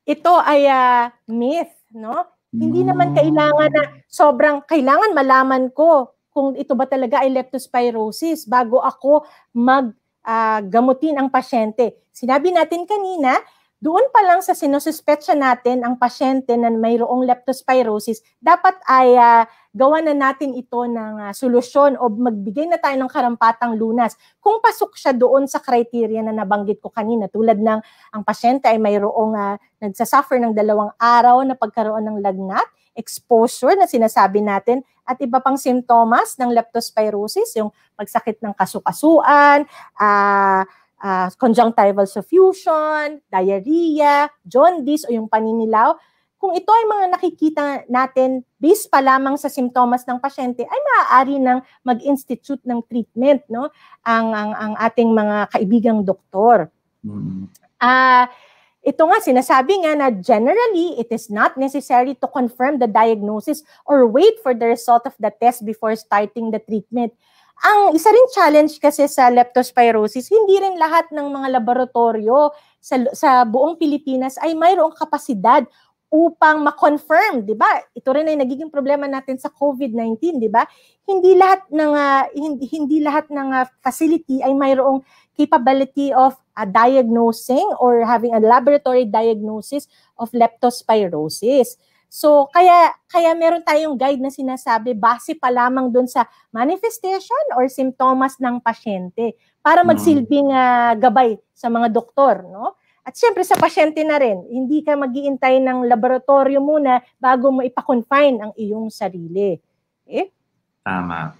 ito ay uh, myth, no? Hindi naman kailangan na sobrang kailangan malaman ko kung ito ba talaga ay leptospirosis bago ako mag uh, gamutin ang pasyente. Sinabi natin kanina, doon pa lang sa sinususpetsa natin ang pasyente na mayroong leptospirosis, dapat ay uh, gawa na natin ito ng uh, solusyon o magbigay na tayo ng karampatang lunas kung pasok siya doon sa criteria na nabanggit ko kanina tulad ng ang pasyente ay mayroong uh, nagsasuffer ng dalawang araw na pagkaroon ng lagnat, exposure na sinasabi natin at iba pang sintomas ng leptospirosis, yung pagsakit ng kasukasuan, ah, uh, Ah, conjunctival suffusion, diarrhea, jaundice o yung paninilaw, kung ito ay mga nakikita natin based pa lamang sa simptomas ng pasyente, ay maaari nang mag-institute ng treatment no ang ang, ang ating mga kaibigang doktor. Mm. Uh, ito nga, sinasabi nga na generally, it is not necessary to confirm the diagnosis or wait for the result of the test before starting the treatment. Ang isa rin challenge kasi sa leptospirosis, hindi rin lahat ng mga laboratorio sa, sa buong Pilipinas ay mayroong kapasidad upang ma-confirm, 'di ba? Ito rin ay nagiging problema natin sa COVID-19, 'di ba? Hindi lahat ng uh, ah, hindi, hindi lahat ng uh, facility ay mayroong capability of uh, diagnosing or having a laboratory diagnosis of leptospirosis. So, kaya, kaya meron tayong guide na sinasabi base pa lamang doon sa manifestation or simptomas ng pasyente para hmm. magsilbing uh, gabay sa mga doktor, no? At siyempre sa pasyente na rin, hindi ka maghihintay ng laboratorio muna bago mo ipa-confine ang iyong sarili. Okay? Eh? Tama.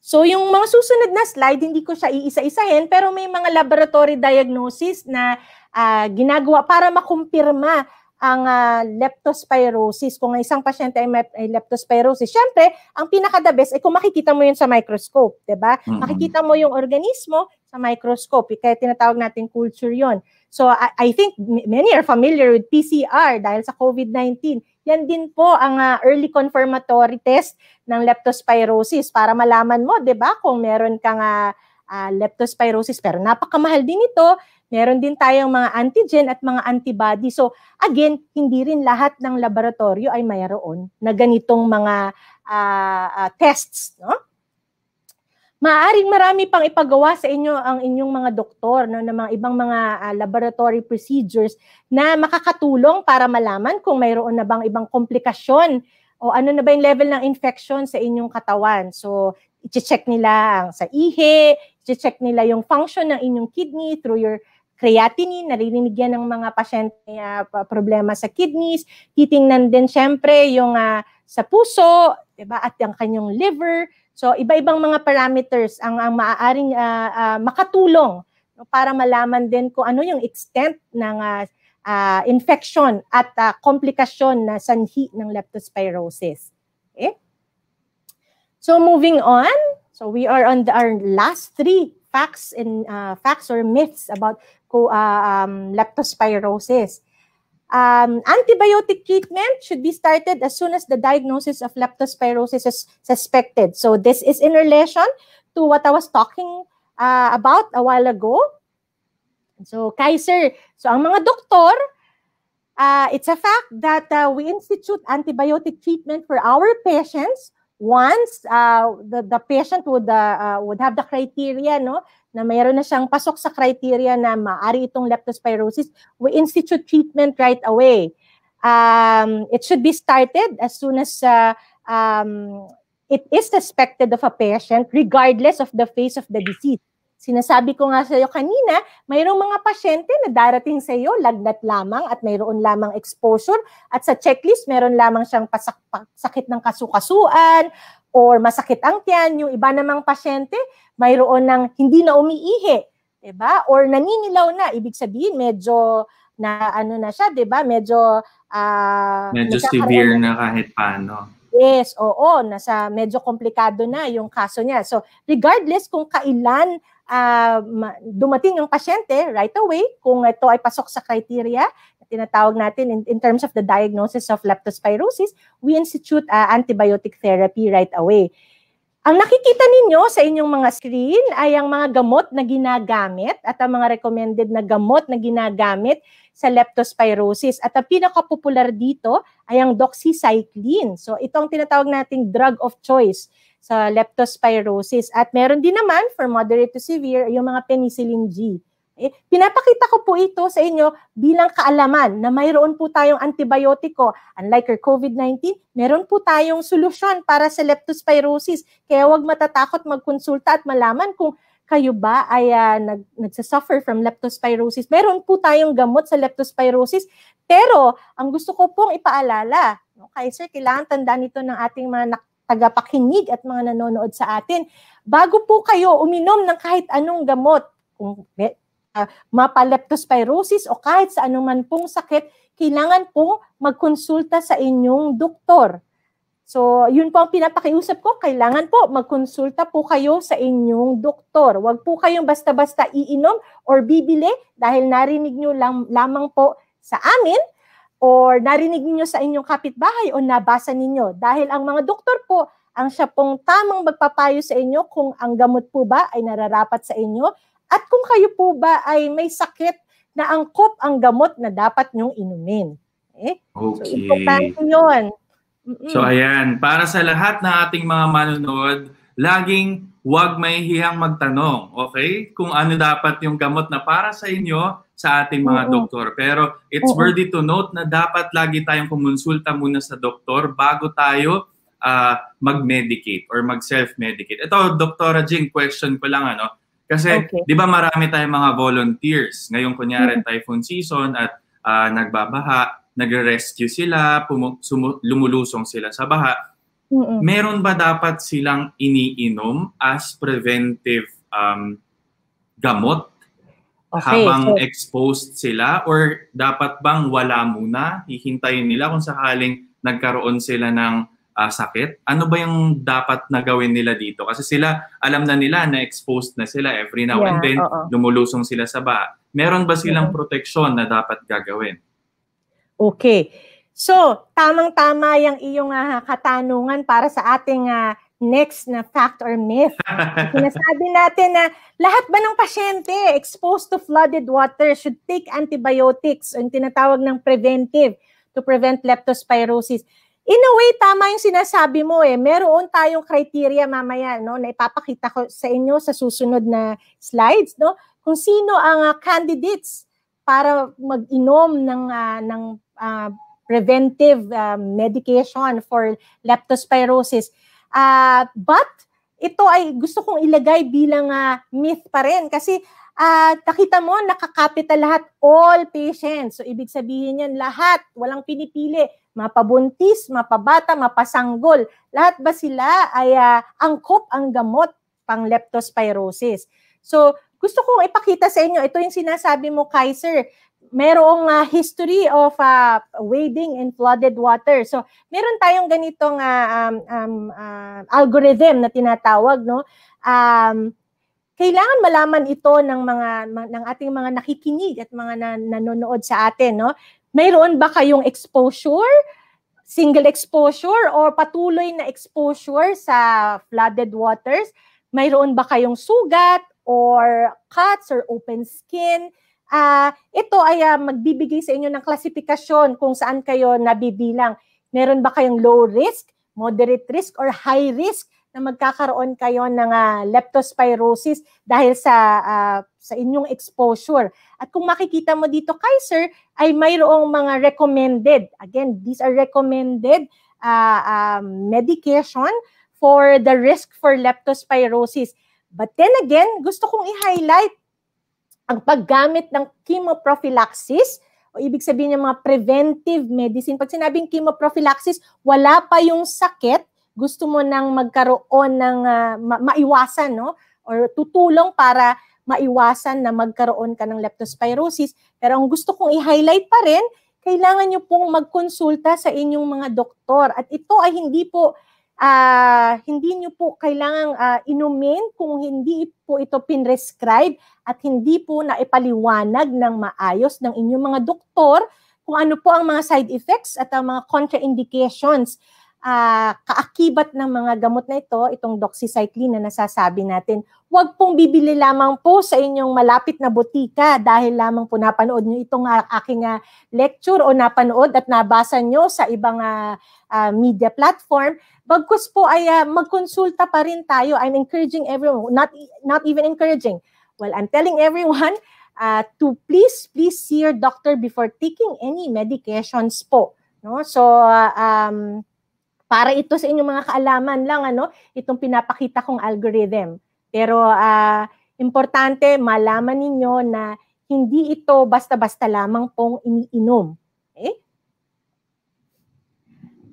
So yung mga susunod na slide, hindi ko siya iisa-isahin, pero may mga laboratory diagnosis na uh, ginagawa para makumpirma ang uh, leptospirosis. Kung ang isang pasyente ay may leptospirosis, syempre, ang pinaka-the best ay eh, kung makikita mo yun sa microscope, di ba? Mm-hmm. Makikita mo yung organismo sa microscope. Eh, kaya tinatawag natin culture yon. So I, I think many are familiar with PCR dahil sa COVID-19. Yan din po ang uh, early confirmatory test ng leptospirosis para malaman mo, 'di ba, kung meron kang uh, uh, leptospirosis. Pero napakamahal din ito. Meron din tayong mga antigen at mga antibody. So again, hindi rin lahat ng laboratorio ay mayroon na ganitong mga uh, uh, tests. No? Maaring marami pang ipagawa sa inyo ang inyong mga doktor no, ng mga ibang mga uh, laboratory procedures na makakatulong para malaman kung mayroon na bang ibang komplikasyon o ano na ba yung level ng infection sa inyong katawan. So, i-check nila ang sa ihi, check nila yung function ng inyong kidney through your creatinine, naririnig ng mga pasyente na uh, problema sa kidneys, titingnan din syempre yung uh, sa puso, 'di ba? At yung kanyang liver. So iba-ibang mga parameters ang ang maaaring uh, uh, makatulong no, para malaman din kung ano yung extent ng uh, uh, infection at uh, komplikasyon na sanhi ng leptospirosis. Okay? So moving on, So we are on the, our last three facts in uh, facts or myths about uh, um, leptospirosis. Um, antibiotic treatment should be started as soon as the diagnosis of leptospirosis is suspected. So this is in relation to what I was talking uh, about a while ago. So Kaiser, so ang mga doktor, uh, it's a fact that uh, we institute antibiotic treatment for our patients once uh, the, the patient would uh, uh, would have the criteria no na mayroon na siyang pasok sa criteria na maari itong leptospirosis we institute treatment right away um, it should be started as soon as uh, um, it is suspected of a patient regardless of the phase of the disease Sinasabi ko nga sa iyo kanina, mayroong mga pasyente na darating sa iyo lagnat lamang at mayroon lamang exposure at sa checklist mayroon lamang siyang pasak- sakit ng kasukasuan or masakit ang tiyan. Yung iba namang pasyente, mayroon ng hindi na umiihi, 'di ba? Or naninilaw na, ibig sabihin medyo na ano na siya, 'di ba? Medyo uh, medyo severe na kahit paano. Yes, oo, nasa medyo komplikado na yung kaso niya. So, regardless kung kailan uh, dumating ang pasyente right away kung ito ay pasok sa criteria tinatawag natin in, in terms of the diagnosis of leptospirosis, we institute uh, antibiotic therapy right away. Ang nakikita ninyo sa inyong mga screen ay ang mga gamot na ginagamit at ang mga recommended na gamot na ginagamit sa leptospirosis. At ang pinakapopular dito ay ang doxycycline. So ito ang tinatawag nating drug of choice sa leptospirosis. At meron din naman for moderate to severe yung mga penicillin G. Eh, pinapakita ko po ito sa inyo bilang kaalaman na mayroon po tayong antibiotiko. Unlike your COVID-19, meron po tayong solusyon para sa leptospirosis. Kaya huwag matatakot magkonsulta at malaman kung kayo ba ay uh, nag, nagsasuffer from leptospirosis. Meron po tayong gamot sa leptospirosis. Pero ang gusto ko pong ipaalala, no, kay kailangan tandaan nito ng ating mga nak- tagapakinig at mga nanonood sa atin, bago po kayo uminom ng kahit anong gamot, kung uh, mapaleptospirosis o kahit sa anuman pong sakit, kailangan pong magkonsulta sa inyong doktor. So, yun po ang pinapakiusap ko. Kailangan po magkonsulta po kayo sa inyong doktor. Huwag po kayong basta-basta iinom or bibili dahil narinig nyo lang, lamang po sa amin or narinig niyo sa inyong kapitbahay o nabasa ninyo dahil ang mga doktor po ang siya pong tamang magpapayo sa inyo kung ang gamot po ba ay nararapat sa inyo at kung kayo po ba ay may sakit na angkop ang gamot na dapat nyong inumin. Eh, okay? okay. So, importante yun. Mm-mm. So, ayan. Para sa lahat ng ating mga manonood, laging huwag mahihiyang magtanong, okay? Kung ano dapat yung gamot na para sa inyo sa ating mga Oo. doktor. Pero it's Oo. worthy to note na dapat lagi tayong kumonsulta muna sa doktor bago tayo uh, mag-medicate or mag-self-medicate. Ito, Doktora Jing, question ko lang ano. Kasi, okay. di ba marami tayong mga volunteers. ngayong kunyari, mm-hmm. typhoon season at uh, nagbabaha, nagre-rescue sila, pumu- sumu- lumulusong sila sa baha Mm-mm. Meron ba dapat silang iniinom as preventive um, gamot okay, habang so, exposed sila? Or dapat bang wala muna? Hihintayin nila kung sakaling nagkaroon sila ng uh, sakit. Ano ba yung dapat na gawin nila dito? Kasi sila, alam na nila na exposed na sila every now yeah, and then, oo. lumulusong sila sa ba. Meron ba silang yeah. proteksyon na dapat gagawin? Okay. So, tamang-tama yung iyong uh, katanungan para sa ating uh, next na fact or myth. Sinasabi natin na lahat ba ng pasyente exposed to flooded water should take antibiotics o yung tinatawag ng preventive to prevent leptospirosis. In a way, tama yung sinasabi mo eh. Meron tayong criteria mamaya no, na ipapakita ko sa inyo sa susunod na slides. No? Kung sino ang uh, candidates para mag-inom ng, uh, ng uh, preventive um, medication for leptospirosis. Uh, but ito ay gusto kong ilagay bilang uh, myth pa rin kasi uh, nakita mo nakakapita lahat all patients. So ibig sabihin yan lahat, walang pinipili, mapabuntis, mapabata, mapasanggol, lahat ba sila ay uh, angkop ang gamot pang leptospirosis. So gusto kong ipakita sa inyo, ito yung sinasabi mo Kaiser, merong uh, history of uh, wading in flooded water. So, meron tayong ganitong uh, um, um, uh, algorithm na tinatawag, no? Um, kailangan malaman ito ng mga ng ating mga nakikinig at mga na, nanonood sa atin, no? Mayroon ba kayong exposure, single exposure or patuloy na exposure sa flooded waters? Mayroon ba kayong sugat or cuts or open skin? uh, ito ay uh, magbibigay sa inyo ng klasifikasyon kung saan kayo nabibilang. Meron ba kayong low risk, moderate risk, or high risk na magkakaroon kayo ng uh, leptospirosis dahil sa uh, sa inyong exposure. At kung makikita mo dito, Kaiser, ay mayroong mga recommended. Again, these are recommended uh, uh, medication for the risk for leptospirosis. But then again, gusto kong i-highlight ang paggamit ng chemoprophylaxis o ibig sabihin ng mga preventive medicine. Pag sinabing chemoprophylaxis, wala pa yung sakit, gusto mo nang magkaroon ng uh, ma- maiwasan, no? Or tutulong para maiwasan na magkaroon ka ng leptospirosis. Pero ang gusto kong i-highlight pa rin, kailangan nyo pong magkonsulta sa inyong mga doktor. At ito ay hindi po uh, hindi nyo po kailangang uh, inumin kung hindi po ito pinrescribe at hindi po naipaliwanag ipaliwanag ng maayos ng inyong mga doktor kung ano po ang mga side effects at ang mga contraindications uh, kaakibat ng mga gamot na ito, itong doxycycline na nasasabi natin, huwag pong bibili lamang po sa inyong malapit na butika dahil lamang po napanood nyo itong aking uh, lecture o napanood at nabasa nyo sa ibang uh, uh, media platform. Bagkus po ay uh, magkonsulta pa rin tayo. I'm encouraging everyone, not, not even encouraging. Well, I'm telling everyone uh, to please, please see your doctor before taking any medications po. No? So, uh, um, para ito sa inyong mga kaalaman lang, ano, itong pinapakita kong algorithm. Pero uh, importante, malaman ninyo na hindi ito basta-basta lamang pong iniinom. Okay? Eh?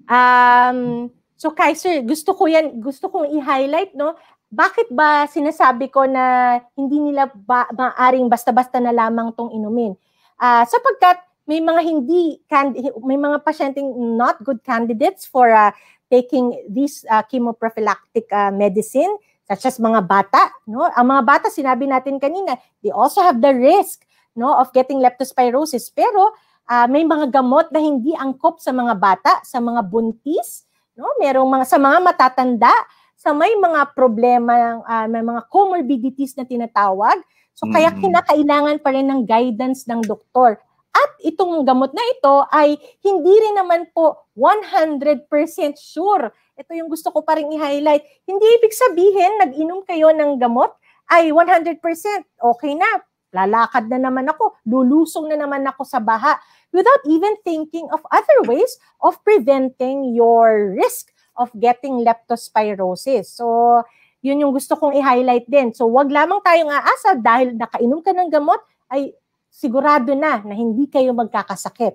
Um, so Kaiser, gusto ko yan, gusto kong i-highlight, no? Bakit ba sinasabi ko na hindi nila ba, maaring basta-basta na lamang tong inumin? Uh, sapagkat so may mga hindi can may mga pasyenteng not good candidates for uh, taking this uh, chemoprophylactic uh, medicine such as mga bata no ang mga bata sinabi natin kanina they also have the risk no of getting leptospirosis pero uh, may mga gamot na hindi angkop sa mga bata sa mga buntis no merong mga sa mga matatanda sa may mga problema uh, may mga comorbidities na tinatawag so kaya mm. kinakailangan pa rin ng guidance ng doktor at itong gamot na ito ay hindi rin naman po 100% sure. Ito yung gusto ko pa rin i-highlight. Hindi ibig sabihin nag-inom kayo ng gamot ay 100% okay na. Lalakad na naman ako, lulusong na naman ako sa baha without even thinking of other ways of preventing your risk of getting leptospirosis. So, yun yung gusto kong i-highlight din. So, wag lamang tayong aasa dahil nakainom ka ng gamot, ay sigurado na na hindi kayo magkakasakit.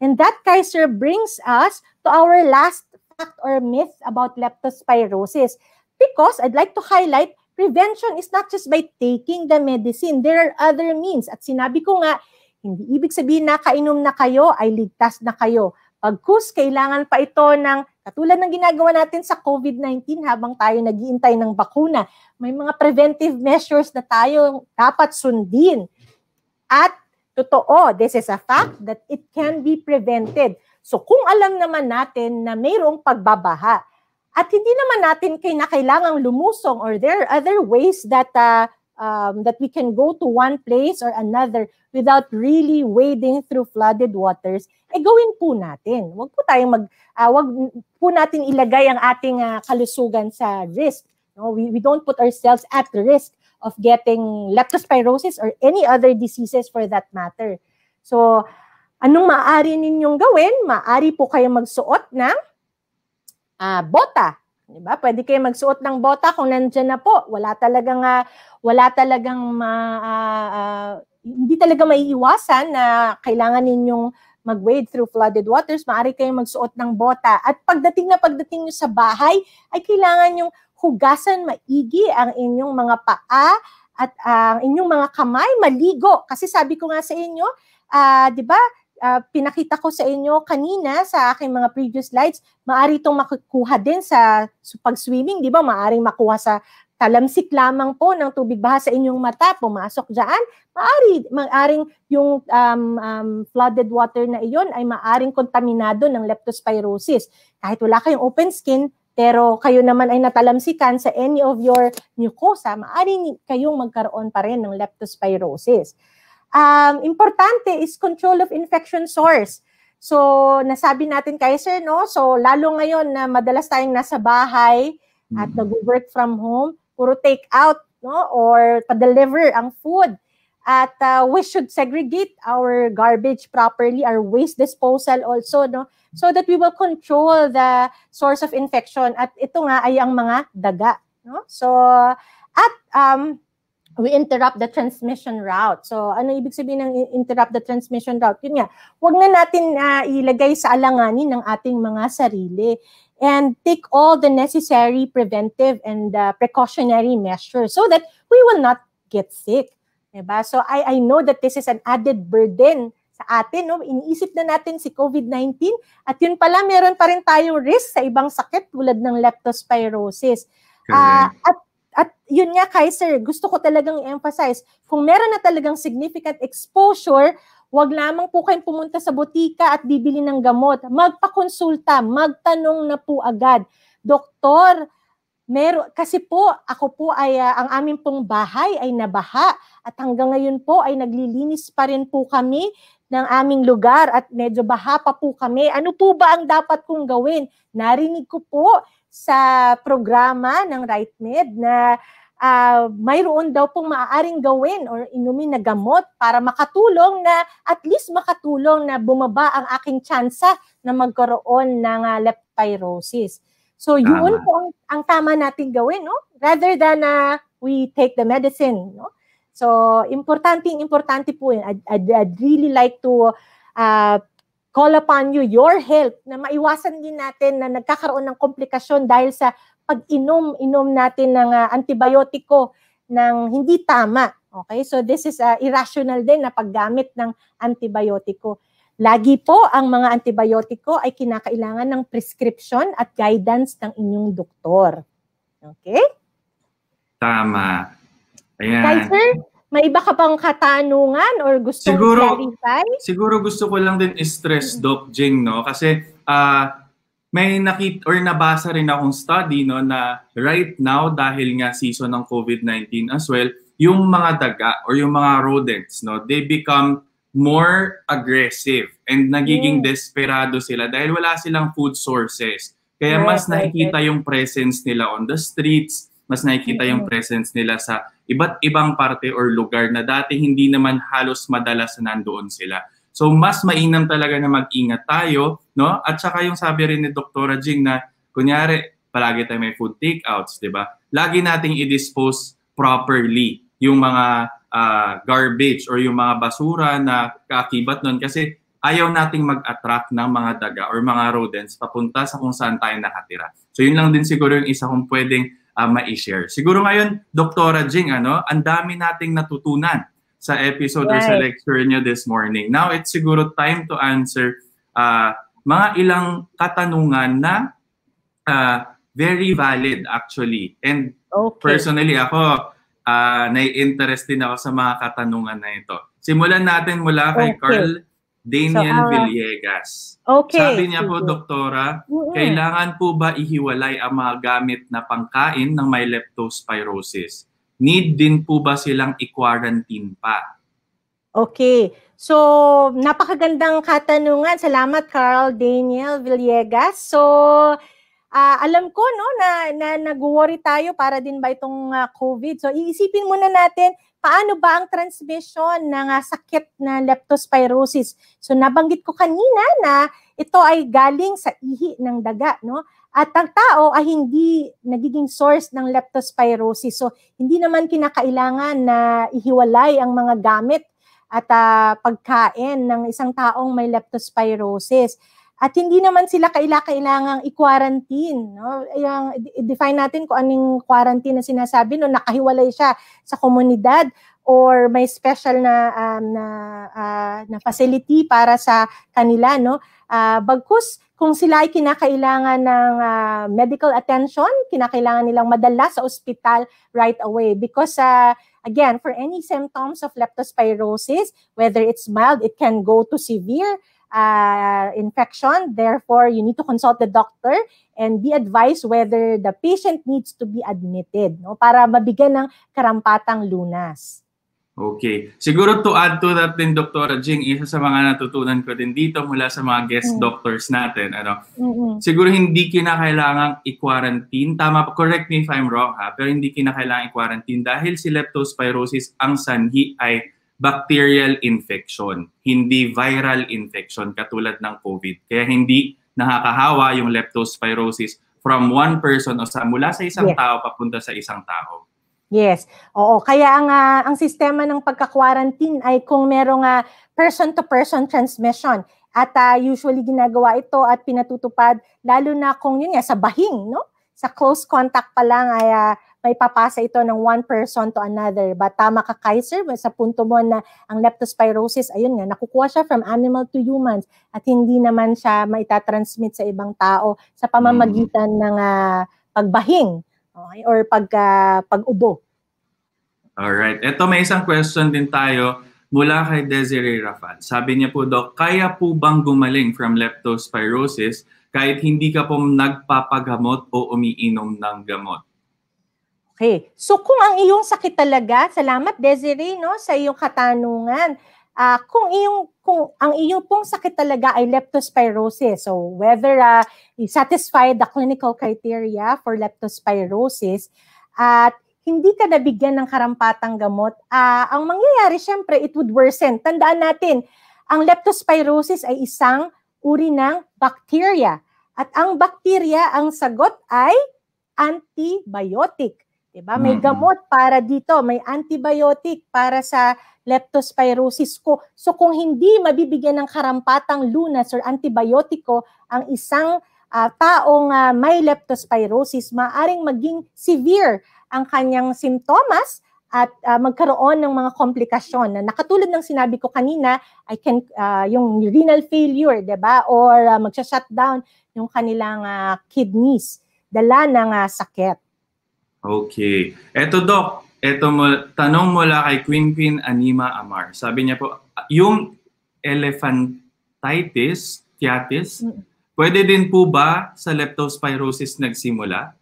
And that, Kaiser, brings us to our last fact or myth about leptospirosis. Because I'd like to highlight, prevention is not just by taking the medicine. There are other means. At sinabi ko nga, hindi ibig sabihin na kainom na kayo, ay ligtas na kayo. Pagkus, kailangan pa ito ng, katulad ng ginagawa natin sa COVID-19 habang tayo naghihintay ng bakuna. May mga preventive measures na tayo dapat sundin. At totoo, this is a fact that it can be prevented. So kung alam naman natin na mayroong pagbabaha at hindi naman natin kinakailangang lumusong or there are other ways that uh, um, that we can go to one place or another without really wading through flooded waters, eh gawin po natin. Huwag po tayong mag, uh, ah, wag po natin ilagay ang ating uh, kalusugan sa risk. No? We, we don't put ourselves at risk of getting leptospirosis or any other diseases for that matter. So, anong maaari ninyong gawin? Maari po kayong magsuot ng uh, bota. Diba? Pwede kayo magsuot ng bota kung nandiyan na po. Wala talagang, uh, wala talagang ma, uh, uh, hindi talaga maiiwasan na kailangan ninyong mag-wade through flooded waters, Maari kayong magsuot ng bota. At pagdating na pagdating nyo sa bahay, ay kailangan yung hugasan maigi ang inyong mga paa at ang uh, inyong mga kamay, maligo. Kasi sabi ko nga sa inyo, uh, di ba, uh, pinakita ko sa inyo kanina sa aking mga previous slides, maari itong makukuha din sa, sa pag-swimming, di ba? Maaring makuha sa talamsik lamang po ng tubig baha sa inyong mata, pumasok diyan maari, maaring yung um, um, flooded water na iyon ay maaring kontaminado ng leptospirosis. Kahit wala kayong open skin, pero kayo naman ay natalamsikan sa any of your mucosa, maaari kayong magkaroon pa rin ng leptospirosis. Um, importante is control of infection source. So, nasabi natin kay no? So, lalo ngayon na madalas tayong nasa bahay at mm. nag-work from home, puro take out, no? Or pa-deliver ang food. At uh, we should segregate our garbage properly, our waste disposal also, no? So that we will control the source of infection. At ito nga ay ang mga daga, no? So, at um, we interrupt the transmission route. So, ano ibig sabihin ng interrupt the transmission route? Yun nga, huwag na natin uh, ilagay sa alanganin ng ating mga sarili and take all the necessary preventive and uh, precautionary measures so that we will not get sick. Diba? So I, I know that this is an added burden sa atin. No? Iniisip na natin si COVID-19 at yun pala meron pa rin tayong risk sa ibang sakit tulad ng leptospirosis. Okay. Uh, at at yun nga, Kaiser, gusto ko talagang emphasize, kung meron na talagang significant exposure, wag lamang po kayong pumunta sa botika at bibili ng gamot. Magpakonsulta, magtanong na po agad. Doktor, Meron, kasi po, ako po ay, uh, ang aming pong bahay ay nabaha at hanggang ngayon po ay naglilinis pa rin po kami ng aming lugar at medyo baha pa po kami. Ano po ba ang dapat kong gawin? Narinig ko po sa programa ng RightMed na uh, mayroon daw pong maaaring gawin or inumin na gamot para makatulong na at least makatulong na bumaba ang aking tsansa na magkaroon ng uh, leptospirosis. So yun po ang, ang tama nating gawin, no? Rather than na uh, we take the medicine, no? So importante importante po yun. I'd, I'd, I'd really like to uh, call upon you your help na maiwasan din natin na nagkakaroon ng komplikasyon dahil sa pag-inom-inom natin ng uh, antibiotiko ng hindi tama. Okay? So this is uh, irrational din na paggamit ng antibiotiko. Lagi po ang mga antibiotiko ay kinakailangan ng prescription at guidance ng inyong doktor. Okay? Tama. Ayan. Kaiser, may iba ka pang katanungan or gusto siguro, clarify? Siguro gusto ko lang din i-stress, Doc Jing, no? Kasi uh, may nakit or nabasa rin akong study no na right now dahil nga season ng COVID-19 as well, yung mga daga or yung mga rodents no, they become more aggressive and nagiging mm. desperado sila dahil wala silang food sources. Kaya mas nakikita yung presence nila on the streets, mas nakikita mm yung presence nila sa iba't ibang parte or lugar na dati hindi naman halos madalas nandoon sila. So mas mainam talaga na mag-ingat tayo, no? At saka yung sabi rin ni Dr. Jing na kunyari palagi tayong may food takeouts, 'di ba? Lagi nating i-dispose properly yung mga uh, garbage or yung mga basura na kaakibat nun kasi ayaw nating mag-attract ng mga daga or mga rodents papunta sa kung saan tayo nakatira. So yun lang din siguro yung isa kong pwedeng uh, ma-share. Siguro ngayon, Doktora Jing, ano, ang dami nating natutunan sa episode right. or sa lecture niyo this morning. Now, it's siguro time to answer uh, mga ilang katanungan na uh, very valid actually. And okay. personally ako, uh, nai-interest din ako sa mga katanungan na ito. Simulan natin mula kay okay. Carl Daniel so, uh, ah, Villegas. Okay. Sabi niya po, Doktora, mm-hmm. kailangan po ba ihiwalay ang mga gamit na pangkain ng may leptospirosis? Need din po ba silang i-quarantine pa? Okay. So, napakagandang katanungan. Salamat, Carl Daniel Villegas. So, uh, alam ko no na, na nag-worry tayo para din ba itong uh, COVID. So iisipin muna natin paano ba ang transmission ng uh, sakit na leptospirosis. So nabanggit ko kanina na ito ay galing sa ihi ng daga no. At ang tao ay hindi nagiging source ng leptospirosis. So hindi naman kinakailangan na ihiwalay ang mga gamit at uh, pagkain ng isang taong may leptospirosis. At hindi naman sila kaila kailangang i-quarantine. No? Yung, define natin kung anong quarantine na sinasabi. No? Nakahiwalay siya sa komunidad or may special na um, na uh, na facility para sa kanila no uh, bagkus kung sila ay kinakailangan ng uh, medical attention kinakailangan nilang madala sa ospital right away because uh, again for any symptoms of leptospirosis whether it's mild it can go to severe uh, infection. Therefore, you need to consult the doctor and be advised whether the patient needs to be admitted no, para mabigyan ng karampatang lunas. Okay. Siguro to add to that din, Dr. Jing, isa sa mga natutunan ko din dito mula sa mga guest mm. doctors natin. Ano, mm-hmm. Siguro hindi kinakailangang i-quarantine. Tama, correct me if I'm wrong ha, pero hindi kinakailangang i-quarantine dahil si leptospirosis ang sanhi ay bacterial infection, hindi viral infection katulad ng COVID. Kaya hindi nakakahawa yung leptospirosis from one person o sa mula sa isang yes. tao papunta sa isang tao. Yes. Oo, kaya ang uh, ang sistema ng pagka-quarantine ay kung merong uh, person-to-person transmission at uh, usually ginagawa ito at pinatutupad lalo na kung yun nga sa bahing, no? Sa close contact pa lang ay uh, may papasa ito ng one person to another. But tama ka, Kaiser, sa punto mo na ang leptospirosis, ayun nga, nakukuha siya from animal to humans at hindi naman siya maitatransmit sa ibang tao sa pamamagitan mm. ng uh, pagbahing okay, or pag, uh, pag-ubo. Alright. Ito may isang question din tayo mula kay Desiree Rafal. Sabi niya po, Doc, kaya po bang gumaling from leptospirosis kahit hindi ka po nagpapagamot o umiinom ng gamot? Okay. So kung ang iyong sakit talaga, salamat Desiree no sa iyong katanungan. Uh, kung iyong kung ang iyong pong sakit talaga ay leptospirosis. So whether uh, ah, you satisfy the clinical criteria for leptospirosis at hindi ka nabigyan ng karampatang gamot, uh, ang mangyayari syempre it would worsen. Tandaan natin, ang leptospirosis ay isang uri ng bacteria. At ang bacteria, ang sagot ay antibiotic. 'Di diba? May gamot para dito, may antibiotic para sa leptospirosis ko. So kung hindi mabibigyan ng karampatang lunas or antibiotiko ang isang uh, taong uh, may leptospirosis, maaring maging severe ang kanyang simptomas at uh, magkaroon ng mga komplikasyon na nakatulad ng sinabi ko kanina, I can uh, yung renal failure, 'di ba? Or uh, magsha-shutdown yung kanilang uh, kidneys dala ng uh, sakit. Okay. Eto, Doc. Eto, mo, tanong mula kay Queen Queen Anima Amar. Sabi niya po, yung elephantitis, tiatis, mm. pwede din po ba sa leptospirosis nagsimula?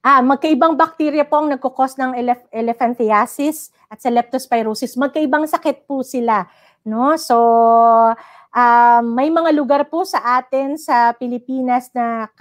Ah, magkaibang bakterya po ang nagkukos ng elef- elephantiasis at sa leptospirosis. Magkaibang sakit po sila, no? So, um, may mga lugar po sa atin sa Pilipinas na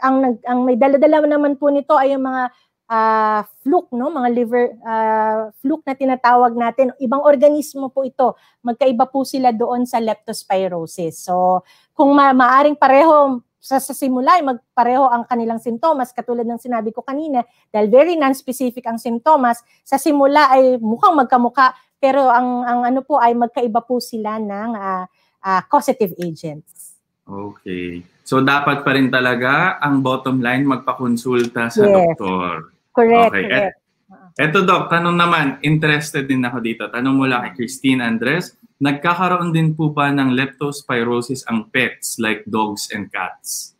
ang ang may daladala naman po nito ay yung mga uh, ah, fluke, no? mga liver uh, ah, fluke na tinatawag natin. Ibang organismo po ito. Magkaiba po sila doon sa leptospirosis. So kung ma- maaring pareho sa, sa simula ay magpareho ang kanilang sintomas katulad ng sinabi ko kanina dahil very non-specific ang sintomas sa simula ay mukhang magkamuka pero ang ang ano po ay magkaiba po sila ng uh, uh, causative agents. Okay. So dapat pa rin talaga ang bottom line magpakonsulta sa yes. doktor. Correct. Okay. correct. Et, eh, eto, Doc, tanong naman, interested din ako dito. Tanong mula kay Christine Andres, nagkakaroon din po ba ng leptospirosis ang pets like dogs and cats?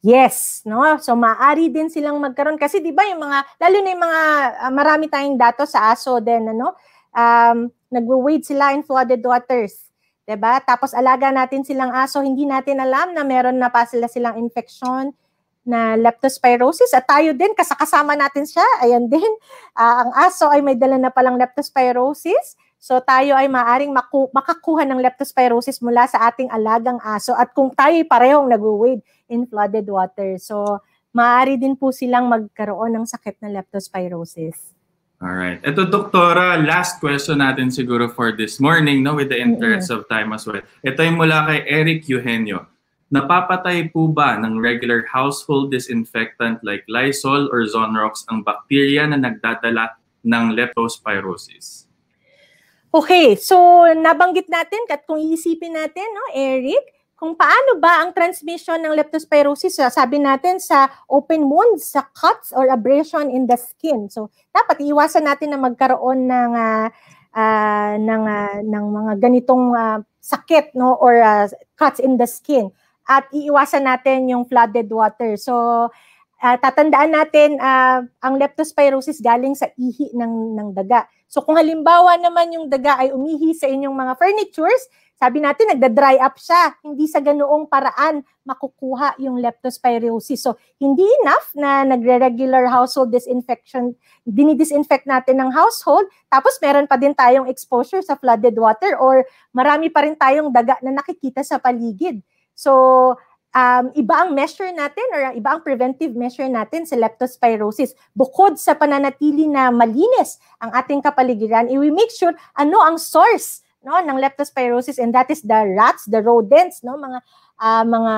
Yes, no? So maari din silang magkaroon kasi 'di ba yung mga lalo na yung mga uh, marami tayong dato sa aso din ano, um nagwo-wade sila in flooded waters. 'Di ba? Tapos alaga natin silang aso, hindi natin alam na meron na pa sila silang infection na leptospirosis at tayo din kasakasama natin siya. Ayan din, uh, ang aso ay may dala na palang leptospirosis. So tayo ay maaring maku- makakuha ng leptospirosis mula sa ating alagang aso at kung tayo ay parehong nagwo-wade in flooded water. So maaari din po silang magkaroon ng sakit na leptospirosis. All right. Ito, Doktora, last question natin siguro for this morning no, with the interest mm-hmm. of time as well. Ito ay mula kay Eric Eugenio. Napapatay po ba ng regular household disinfectant like Lysol or Zonrox ang bakterya na nagdadala ng leptospirosis? Okay, so nabanggit natin at kung iisipin natin, no, Eric, kung paano ba ang transmission ng leptospirosis, sabi natin sa open wounds, sa cuts or abrasion in the skin. So dapat iwasan natin na magkaroon ng uh, uh, ng uh, ng mga ganitong uh, sakit no or uh, cuts in the skin at iiwasan natin yung flooded water. So, uh, tatandaan natin uh, ang leptospirosis galing sa ihi ng, ng daga. So, kung halimbawa naman yung daga ay umihi sa inyong mga furnitures, sabi natin nagda-dry up siya. Hindi sa ganoong paraan makukuha yung leptospirosis. So, hindi enough na nagre-regular household disinfection, dinidisinfect natin ng household, tapos meron pa din tayong exposure sa flooded water or marami pa rin tayong daga na nakikita sa paligid. So, um, iba ang measure natin or iba ang preventive measure natin sa leptospirosis. Bukod sa pananatili na malinis ang ating kapaligiran, eh, we make sure ano ang source no ng leptospirosis and that is the rats, the rodents, no mga uh, mga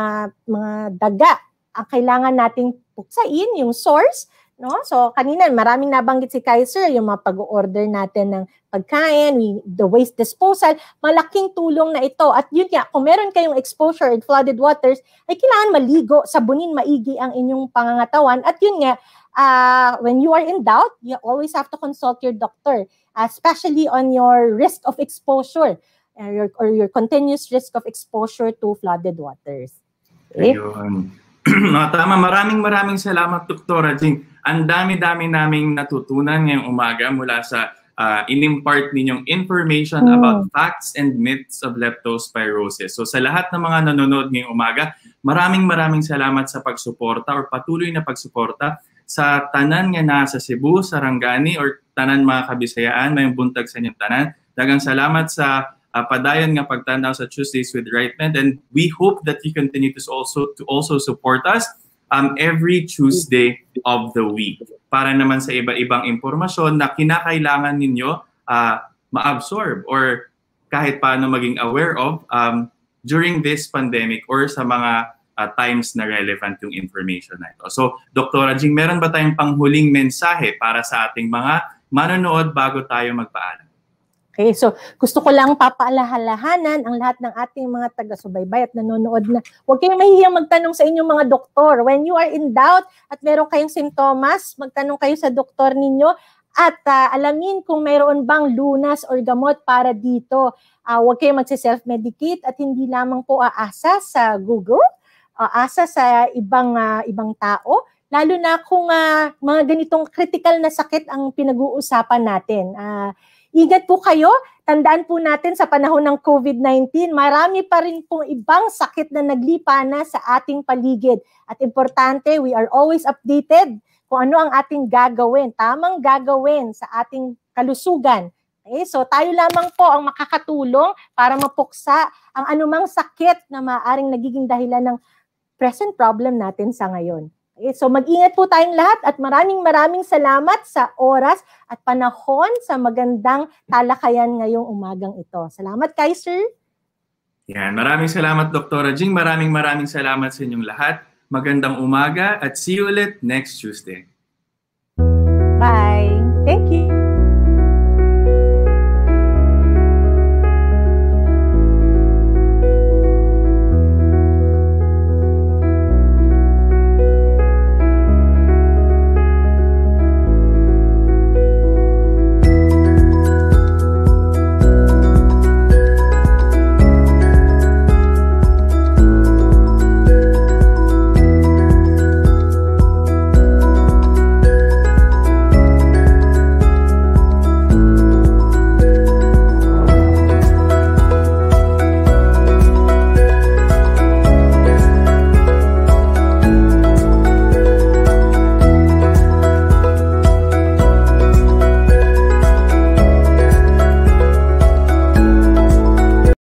mga daga. Ang kailangan nating puksain yung source No? So, kanina, maraming nabanggit si Kaiser, yung mga pag-order natin ng pagkain, we, the waste disposal, malaking tulong na ito. At yun nga, kung meron kayong exposure in flooded waters, ay kailangan maligo, sabunin maigi ang inyong pangangatawan. At yun nga, uh, when you are in doubt, you always have to consult your doctor, ah, especially on your risk of exposure or your, or your continuous risk of exposure to flooded waters. Okay? Ayun. no, ah, tama, maraming maraming salamat, Dr. Jing. Ang dami-dami naming natutunan ngayong umaga mula sa uh, inimpart ninyong information mm. about facts and myths of leptospirosis. So sa lahat ng mga nanonood ngayong umaga, maraming maraming salamat sa pagsuporta or patuloy na pagsuporta sa tanan nga nasa Cebu, Sarangani, or tanan mga kabisayaan, may buntag sa inyong tanan. Dagang salamat sa uh, padayon nga pagtanaw sa Tuesdays with Rightmed and we hope that you continue to also to also support us um, every Tuesday of the week para naman sa iba-ibang impormasyon na kinakailangan ninyo uh, ma-absorb or kahit paano maging aware of um, during this pandemic or sa mga uh, times na relevant yung information na ito. So, Dr. Jing, meron ba tayong panghuling mensahe para sa ating mga manonood bago tayo magpaalam? Okay, so gusto ko lang papaalahalahanan ang lahat ng ating mga taga-subaybay at nanonood na huwag kayong mahihiyang magtanong sa inyong mga doktor. When you are in doubt at meron kayong sintomas, magtanong kayo sa doktor ninyo at uh, alamin kung mayroon bang lunas or gamot para dito. Uh, huwag kayong magse-self-medicate at hindi lamang po aasa sa Google, aasa sa ibang uh, ibang tao lalo na kung uh, mga ganitong critical na sakit ang pinag-uusapan natin. Uh, Ingat po kayo. Tandaan po natin sa panahon ng COVID-19, marami pa rin pong ibang sakit na naglipa na sa ating paligid. At importante, we are always updated kung ano ang ating gagawin, tamang gagawin sa ating kalusugan. Okay, so tayo lamang po ang makakatulong para mapuksa ang anumang sakit na maaring nagiging dahilan ng present problem natin sa ngayon. Okay, so mag-ingat po tayong lahat at maraming maraming salamat sa oras at panahon sa magandang talakayan ngayong umagang ito. Salamat Kaiser. Yan, maraming salamat Dr. Jing. Maraming maraming salamat sa inyong lahat. Magandang umaga at see you ulit next Tuesday. Bye. Thank you.